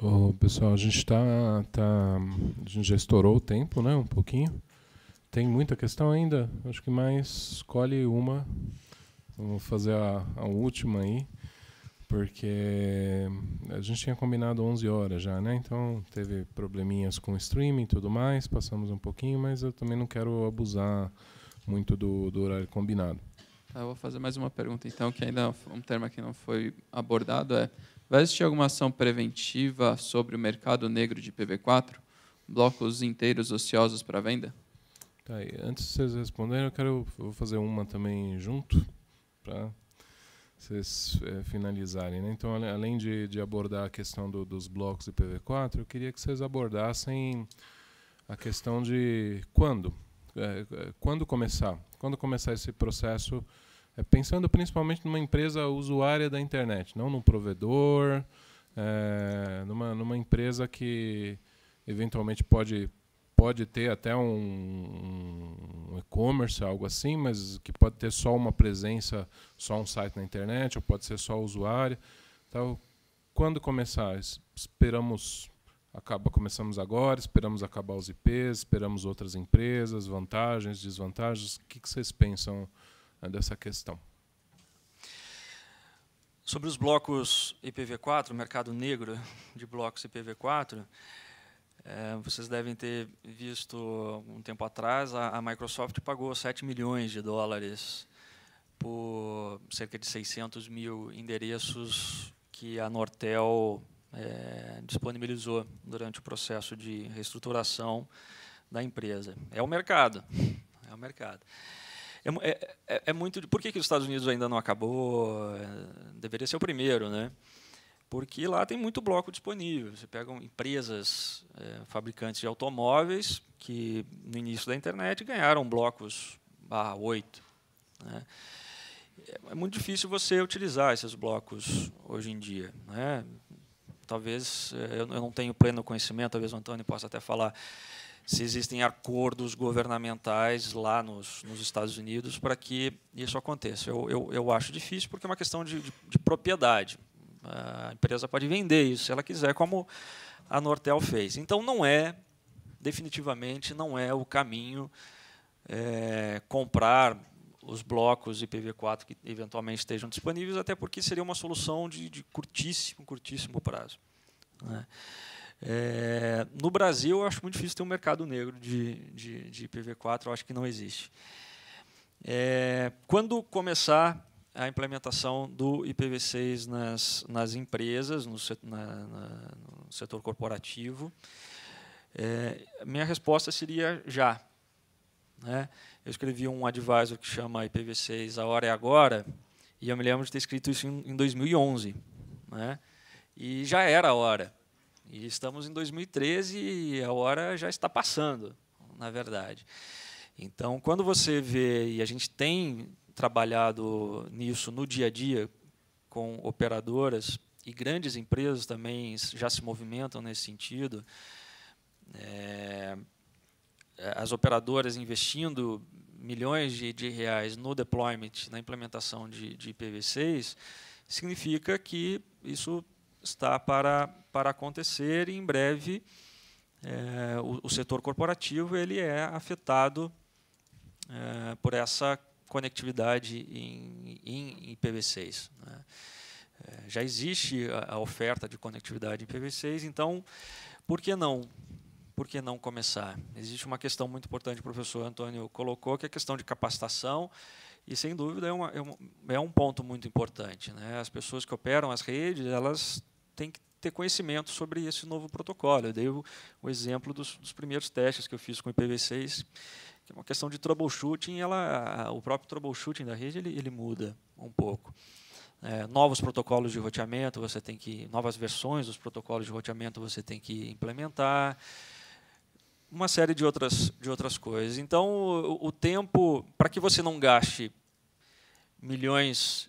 Ô, pessoal, a gente tá, tá. A gente já estourou o tempo, né? Um pouquinho. Tem muita questão ainda. Acho que mais escolhe uma. Vamos fazer a, a última aí. Porque a gente tinha combinado 11 horas já, né? Então teve probleminhas com o streaming e tudo mais. Passamos um pouquinho, mas eu também não quero abusar muito do, do horário combinado.
Tá, eu vou fazer mais uma pergunta, então, que ainda é um tema que não foi abordado é Vai existir alguma ação preventiva sobre o mercado negro de PV4? Blocos inteiros ociosos para venda?
Tá, antes de vocês responderem, eu quero vou fazer uma também junto, para vocês é, finalizarem. Né? Então, além de, de abordar a questão do, dos blocos de PV4, eu queria que vocês abordassem a questão de quando. É, é quando começar? Quando começar esse processo é, pensando principalmente numa empresa usuária da internet, não num provedor, é, numa, numa empresa que eventualmente pode, pode ter até um, um e-commerce, algo assim, mas que pode ter só uma presença, só um site na internet, ou pode ser só usuário. Então, quando começar? Esperamos acaba começamos agora, esperamos acabar os IPs, esperamos outras empresas, vantagens, desvantagens. O que, que vocês pensam né, dessa questão. Sobre
os blocos IPv4, o mercado negro de blocos IPv4, é, vocês devem ter visto um tempo atrás, a, a, Microsoft pagou 7 milhões de dólares por cerca de 600 mil endereços que a Nortel é, disponibilizou durante o processo de reestruturação da empresa. É o mercado, é o mercado. É, é, é, é, muito. Por que, que os Estados Unidos ainda não acabou? É, deveria ser o primeiro, né? Porque lá tem muito bloco disponível. Você pega empresas, é, fabricantes de automóveis, que no início da internet ganharam blocos barra 8. Né? É, é muito difícil você utilizar esses blocos hoje em dia. Né? Talvez, eu não tenho pleno conhecimento, talvez o Antônio possa até falar se existem acordos governamentais lá nos, nos Estados Unidos para que isso aconteça. Eu, eu, eu, acho difícil porque é uma questão de, de, de, propriedade. A empresa pode vender isso se ela quiser, como a Nortel fez. Então, não é, definitivamente, não é o caminho é, comprar os blocos IPv4 que eventualmente estejam disponíveis, até porque seria uma solução de, de curtíssimo, curtíssimo prazo. Né? É, no Brasil, eu acho muito difícil ter um mercado negro de, de, de IPv4, eu acho que não existe. É, quando começar a implementação do IPv6 nas, nas empresas, no, setor, na, na, no setor corporativo, é, minha resposta seria já. Né? Eu escrevi um advisor que chama IPv6 A Hora é Agora, e eu me lembro de ter escrito isso em, em 2011. Né? E já era a hora. E estamos em 2013 e a hora já está passando, na verdade. Então, quando você vê, e a gente tem trabalhado nisso no dia a dia com operadoras e grandes empresas também já se movimentam nesse sentido, é, as operadoras investindo milhões de, de, reais no deployment, na implementação de, de IPv6, significa que isso está para, para acontecer e, em breve, é, o, o, setor corporativo ele é afetado é, por essa conectividade em, em IPv6. Né? Eh, já existe a, a oferta de conectividade em IPv6, então, por que não por que não começar? Existe uma questão muito importante que o professor Antônio colocou, que é a questão de capacitação, e sem dúvida é, uma, é um é ponto muito importante. Né? As pessoas que operam as redes, elas tem que ter conhecimento sobre esse novo protocolo. Eu dei o, o exemplo dos, dos, primeiros testes que eu fiz com o IPv6, que é uma questão de troubleshooting, ela, o próprio troubleshooting da rede ele, ele muda um pouco. É, novos protocolos de roteamento, você tem que novas versões dos protocolos de roteamento você tem que implementar, uma série de outras de outras coisas. Então, o, o tempo para que você não gaste milhões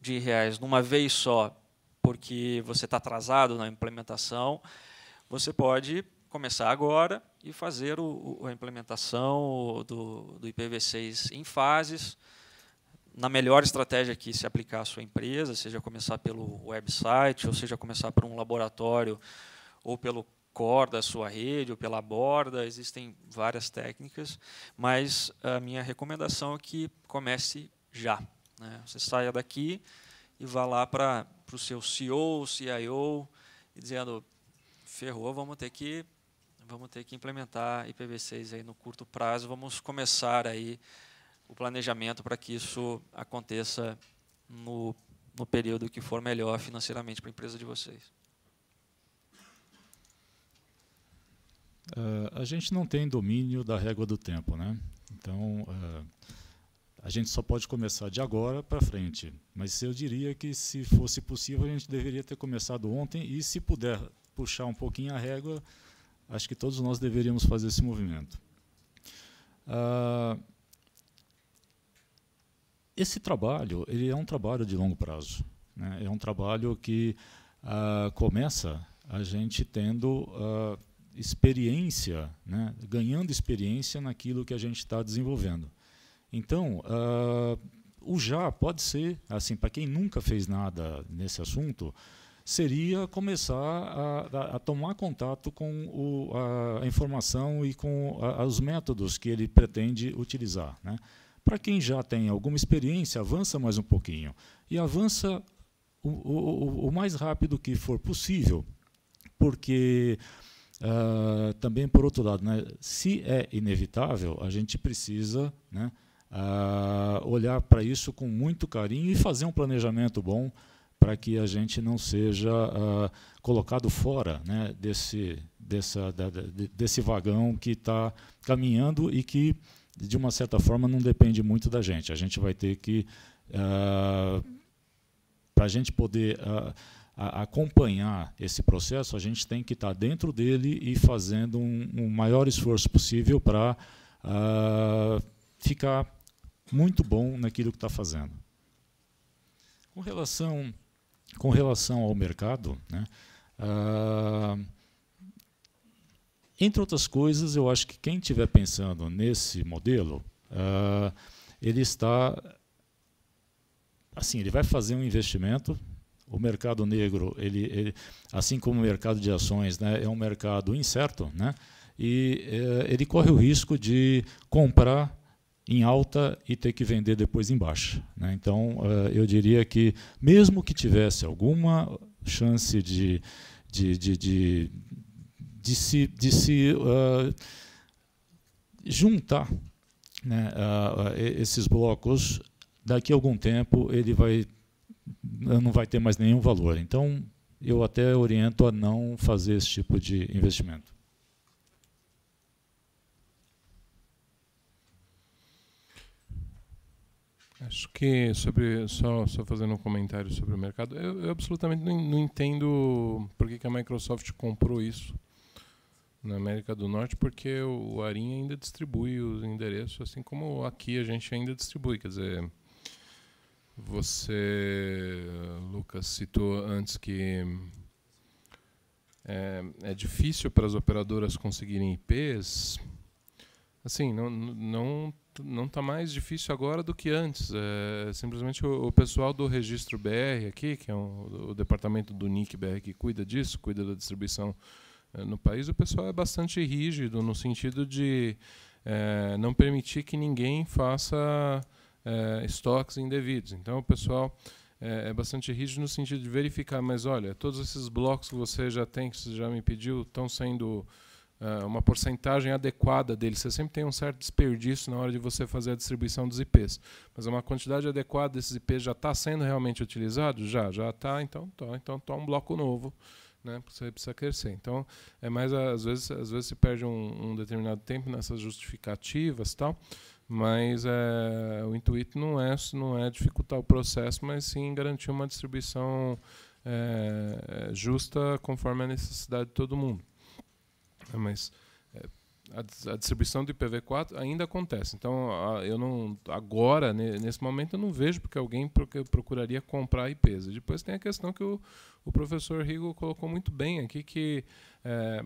de reais numa vez só porque você está atrasado na implementação, você pode começar agora e fazer o, a implementação do, do IPv6 em fases, na melhor estratégia que se aplicar à sua empresa, seja começar pelo website, ou seja começar por um laboratório, ou pelo core da sua rede, ou pela borda, existem várias técnicas, mas a minha recomendação é que comece já. Né? Você saia daqui e vá lá para para o seu CEO, CIO, e dizendo, ferrou, vamos ter que vamos ter que implementar IPv6 aí no curto prazo, vamos começar aí o planejamento para que isso aconteça no, no período que for melhor financeiramente para a empresa de vocês.
Uh, a gente não tem domínio da régua do tempo, né? Então, uh, a gente só pode começar de agora para frente. Mas eu diria que, se fosse possível, a gente deveria ter começado ontem e, se puder puxar um pouquinho a régua, acho que todos nós deveríamos fazer esse movimento. Ah, esse trabalho ele é um trabalho de longo prazo. Né? É um trabalho que ah, começa a gente tendo ah, experiência, né? ganhando experiência naquilo que a gente está desenvolvendo. Então, uh, o já pode ser, assim, para quem nunca fez nada nesse assunto, seria começar a, a tomar contato com o, a, informação e com a, os métodos que ele pretende utilizar. Né? Para quem já tem alguma experiência, avança mais um pouquinho. E avança o, o, o mais rápido que for possível, porque uh, também, por outro lado, né, se é inevitável, a gente precisa. Né, olhar para isso com muito carinho e fazer um planejamento bom para que a gente não seja uh, colocado fora né, desse, dessa, da, de, desse vagão que está caminhando e que, de uma certa forma, não depende muito da gente. A gente vai ter que, uh, para a gente poder uh, acompanhar esse processo, a gente tem que estar tá dentro dele e fazendo um, um maior esforço possível para ficar muito bom naquilo que está fazendo. Com relação, com relação ao mercado, né, uh, entre outras coisas, eu acho que quem estiver pensando nesse modelo, uh, ele está assim, ele vai fazer um investimento. O mercado negro, ele, ele, assim como o mercado de ações, né, é um mercado incerto, né? E eh, ele corre o risco de comprar em alta e ter que vender depois em baixa. Né? Então, eh, eu diria que, mesmo que tivesse alguma chance de, de, de, de, de se, de se uh, juntar né, uh, esses blocos, daqui a algum tempo ele vai não vai ter mais nenhum valor. Então, eu até oriento a não fazer esse tipo de investimento.
Acho que sobre só só fazendo um comentário sobre o mercado, eu, eu absolutamente não, não, entendo por que, que a Microsoft comprou isso na América do Norte, porque o Arin ainda distribui os endereços, assim como aqui a gente ainda distribui. Quer dizer, você, Lucas, citou antes que é, é difícil para as operadoras conseguirem IPs. Assim, não, não não está mais difícil agora do que antes. É, simplesmente o, o, pessoal do registro BR aqui, que é um, o departamento do NIC BR que cuida disso, cuida da distribuição é, no país, o pessoal é bastante rígido no sentido de é, não permitir que ninguém faça eh, estoques indevidos. Então o pessoal é, bastante rígido no sentido de verificar, mas olha, todos esses blocos que você já tem, que você já me pediu, estão sendo eh, uma porcentagem adequada dele. Você sempre tem um certo desperdício na hora de você fazer a distribuição dos IPs. Mas uma quantidade adequada desses IPs já está sendo realmente utilizado? Já, já está, então tá, então, então um bloco novo. Né, porque você precisa crescer. Então, é mais às vezes, às vezes se perde um, um determinado tempo nessas justificativas, tal, mas é, o intuito não é não é dificultar o processo, mas sim garantir uma distribuição é, justa conforme a necessidade de todo mundo. Né? mas é, a, distribuição do IPv4 ainda acontece. Então, eu não agora nesse momento eu não vejo porque alguém procuraria comprar IPs. Depois tem a questão que o, o professor Rigo colocou muito bem aqui que é,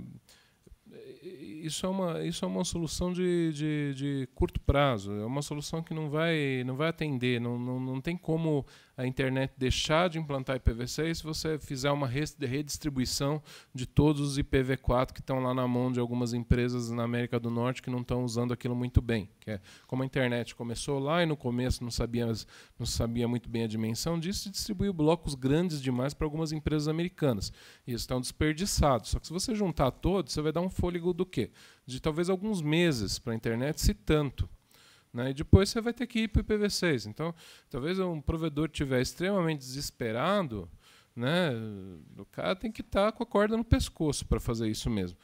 isso é uma isso é uma solução de, de, de, curto prazo. É uma solução que não vai não vai atender, não, não, não tem como a internet deixar de implantar IPv6 se você fizer uma redistribuição de todos os IPv4 que estão lá na mão de algumas empresas na América do Norte que não estão usando aquilo muito bem. Que é, como a internet começou lá e no começo não sabia, não sabia muito bem a dimensão disso, distribuiu blocos grandes demais para algumas empresas americanas. E eles estão desperdiçados. Só que se você juntar todos, você vai dar um fôlego do quê? De talvez alguns meses para a internet, se tanto. Né? E depois você vai ter que ir para o IPv6. Então, talvez um provedor tiver extremamente desesperado, né? o cara tem que estar tá com a corda no pescoço para fazer isso mesmo.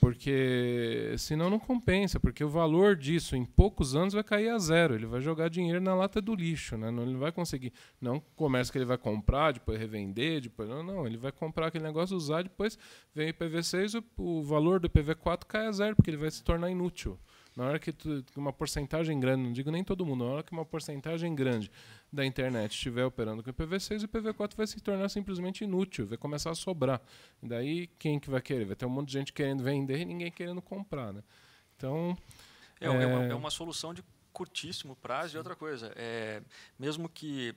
Porque senão não compensa, porque o valor disso em poucos anos vai cair a zero. Ele vai jogar dinheiro na lata do lixo, né? Não, ele vai conseguir. Não comércio que ele vai comprar, depois revender, depois. Não, não. Ele vai comprar aquele negócio, usar, depois vem o IPv6, o, o valor do IPv4 cai a zero, porque ele vai se tornar inútil. Na hora que tu, uma porcentagem grande, não digo nem todo mundo, na hora que uma porcentagem grande da internet estiver operando com IPv6, o IPv4 vai se tornar simplesmente inútil, vai começar a sobrar. E daí quem que vai querer? Vai ter um monte de gente querendo vender e ninguém querendo comprar, né? Então... É, é... é, uma, é-, é uma,
solução de curtíssimo prazo e outra coisa, é, mesmo que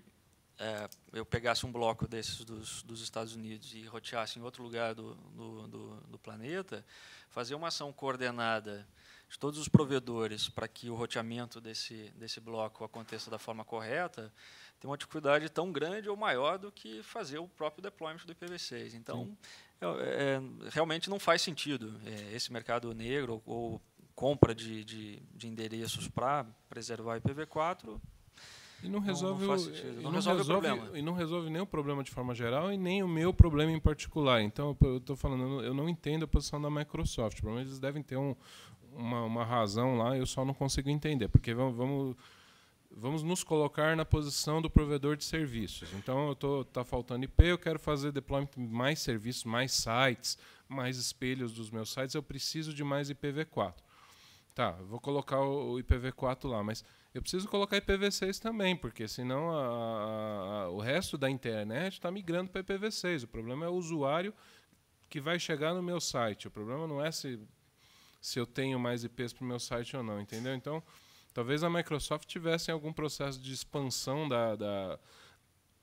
é, eu pegasse um bloco desses dos, dos, Estados Unidos e roteasse em outro lugar do, do, do, do planeta, fazer uma ação coordenada de todos os provedores para que o roteamento desse, desse bloco aconteça da forma correta, tem uma dificuldade tão grande ou maior do que fazer o próprio deployment do IPv6. Então, é, é, realmente não faz sentido é, esse mercado negro ou, compra de, de, de endereços para preservar IPv4 é, e não resolve, não, não, o, não resolve, resolve, o problema.
E não resolve nem o problema de forma geral e nem o meu problema em particular. Então, eu estou falando, eu não entendo a posição da Microsoft. pelo menos eles devem ter um, uma, uma razão lá, eu só não consigo entender, porque vamos, vamos vamos nos colocar na posição do provedor de serviços. Então, eu tô tá faltando IP, eu quero fazer deployment mais serviços, mais sites, mais espelhos dos meus sites, eu preciso de mais IPv4. Tá, vou colocar o, o IPv4 lá, mas eu preciso colocar IPv6 também, porque senão a, a, o resto da internet está migrando para IPv6. O problema é o usuário que vai chegar no meu site. O problema não é se se eu tenho mais IPs para o meu site ou não, entendeu? Então, talvez a Microsoft tivesse algum processo de expansão da, da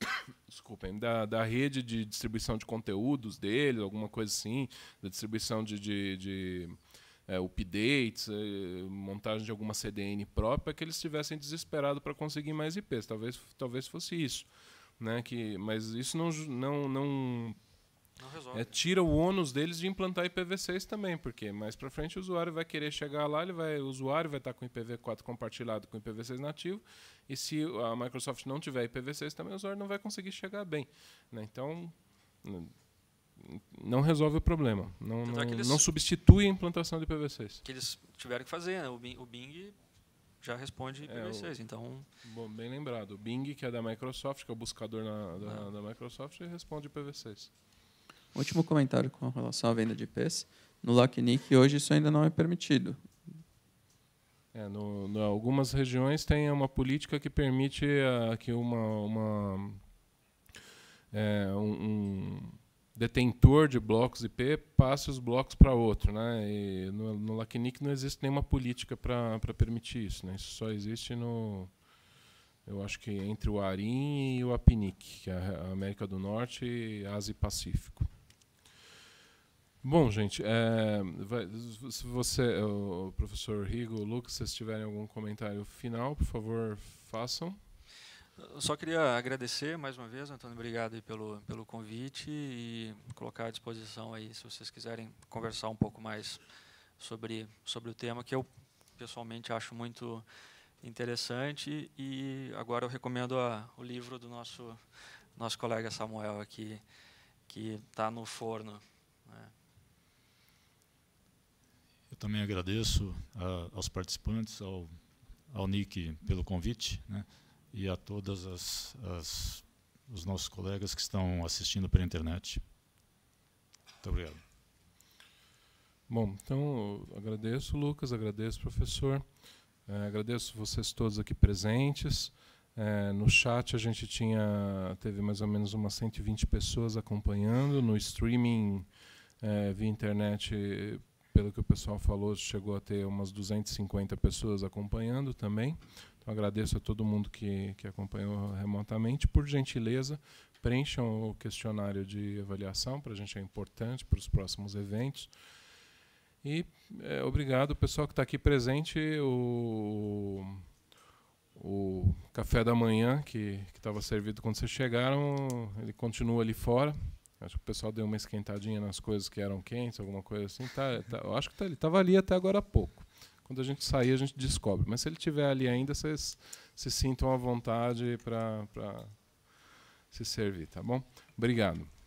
desculpem, da, da rede de distribuição de conteúdos deles, alguma coisa assim, da distribuição de, de, de é, updates, é, montagem de alguma CDN própria, que eles estivessem desesperados para conseguir mais IPs. Talvez, talvez fosse isso. Né? Que, mas isso não, não, não é, tira o ônus deles de implantar IPv6 também, porque mais para frente o usuário vai querer chegar lá, ele vai, o usuário vai estar tá com IPv4 compartilhado com IPv6 nativo, e se a Microsoft não tiver IPv6 também, o usuário não vai conseguir chegar bem. Né? Então, não resolve o problema. Não, não, eles, não, substitui a implantação de IPv6.
Que eles tiveram que fazer, né? o, Bing, o Bing, já responde IPv6, é, o, então...
Bom, bem lembrado. O Bing, que é da Microsoft, que é o buscador na, da, da Microsoft, responde IPv6.
Último comentário com relação à venda de IPs. No LACNIC, hoje, isso ainda não é permitido.
É, no, no, algumas regiões tem uma política que permite a, é, que uma, uma é, um, um, detentor de blocos IP passe os blocos para outro. Né? E no, no LACNIC não existe nenhuma política para permitir isso. Né? Isso só existe no. Eu acho que entre o ARIN e o APNIC, que é a América do Norte e Ásia e Pacífico. Bom, gente, é, vai, se você, o professor Rigo, o Lucas, se tiverem algum comentário final, por favor, façam.
Eu só queria agradecer mais uma vez, Antônio, obrigado pelo, pelo convite e colocar à disposição aí, se vocês quiserem conversar um pouco mais sobre, sobre o tema, que eu pessoalmente acho muito interessante e agora eu recomendo a, o livro do nosso, nosso colega Samuel aqui, que está no forno.
também agradeço a, aos participantes, ao, ao Nick pelo convite né, e a todas as, as, os nossos colegas que estão assistindo pela internet.
Muito obrigado. Bom, então agradeço, Lucas, agradeço, professor. É, agradeço vocês todos aqui presentes. É, no chat a gente tinha teve mais ou menos umas 120 pessoas acompanhando, no streaming é, via internet pelo que o pessoal falou, chegou a ter umas 250 pessoas acompanhando também. Então agradeço a todo mundo que, que acompanhou remotamente. Por gentileza, preencham o questionário de avaliação, para a gente é importante para os próximos eventos. E é, obrigado, pessoal que está aqui presente. O, o café da manhã que estava servido quando vocês chegaram, ele continua ali fora. Acho que o pessoal deu uma esquentadinha nas coisas que eram quentes, alguma coisa assim. Tá, tá eu acho que tá, ele estava ali até agora há pouco. Quando a gente sair, a gente descobre. Mas se ele estiver ali ainda, vocês se sintam à vontade para se servir, tá bom? Obrigado.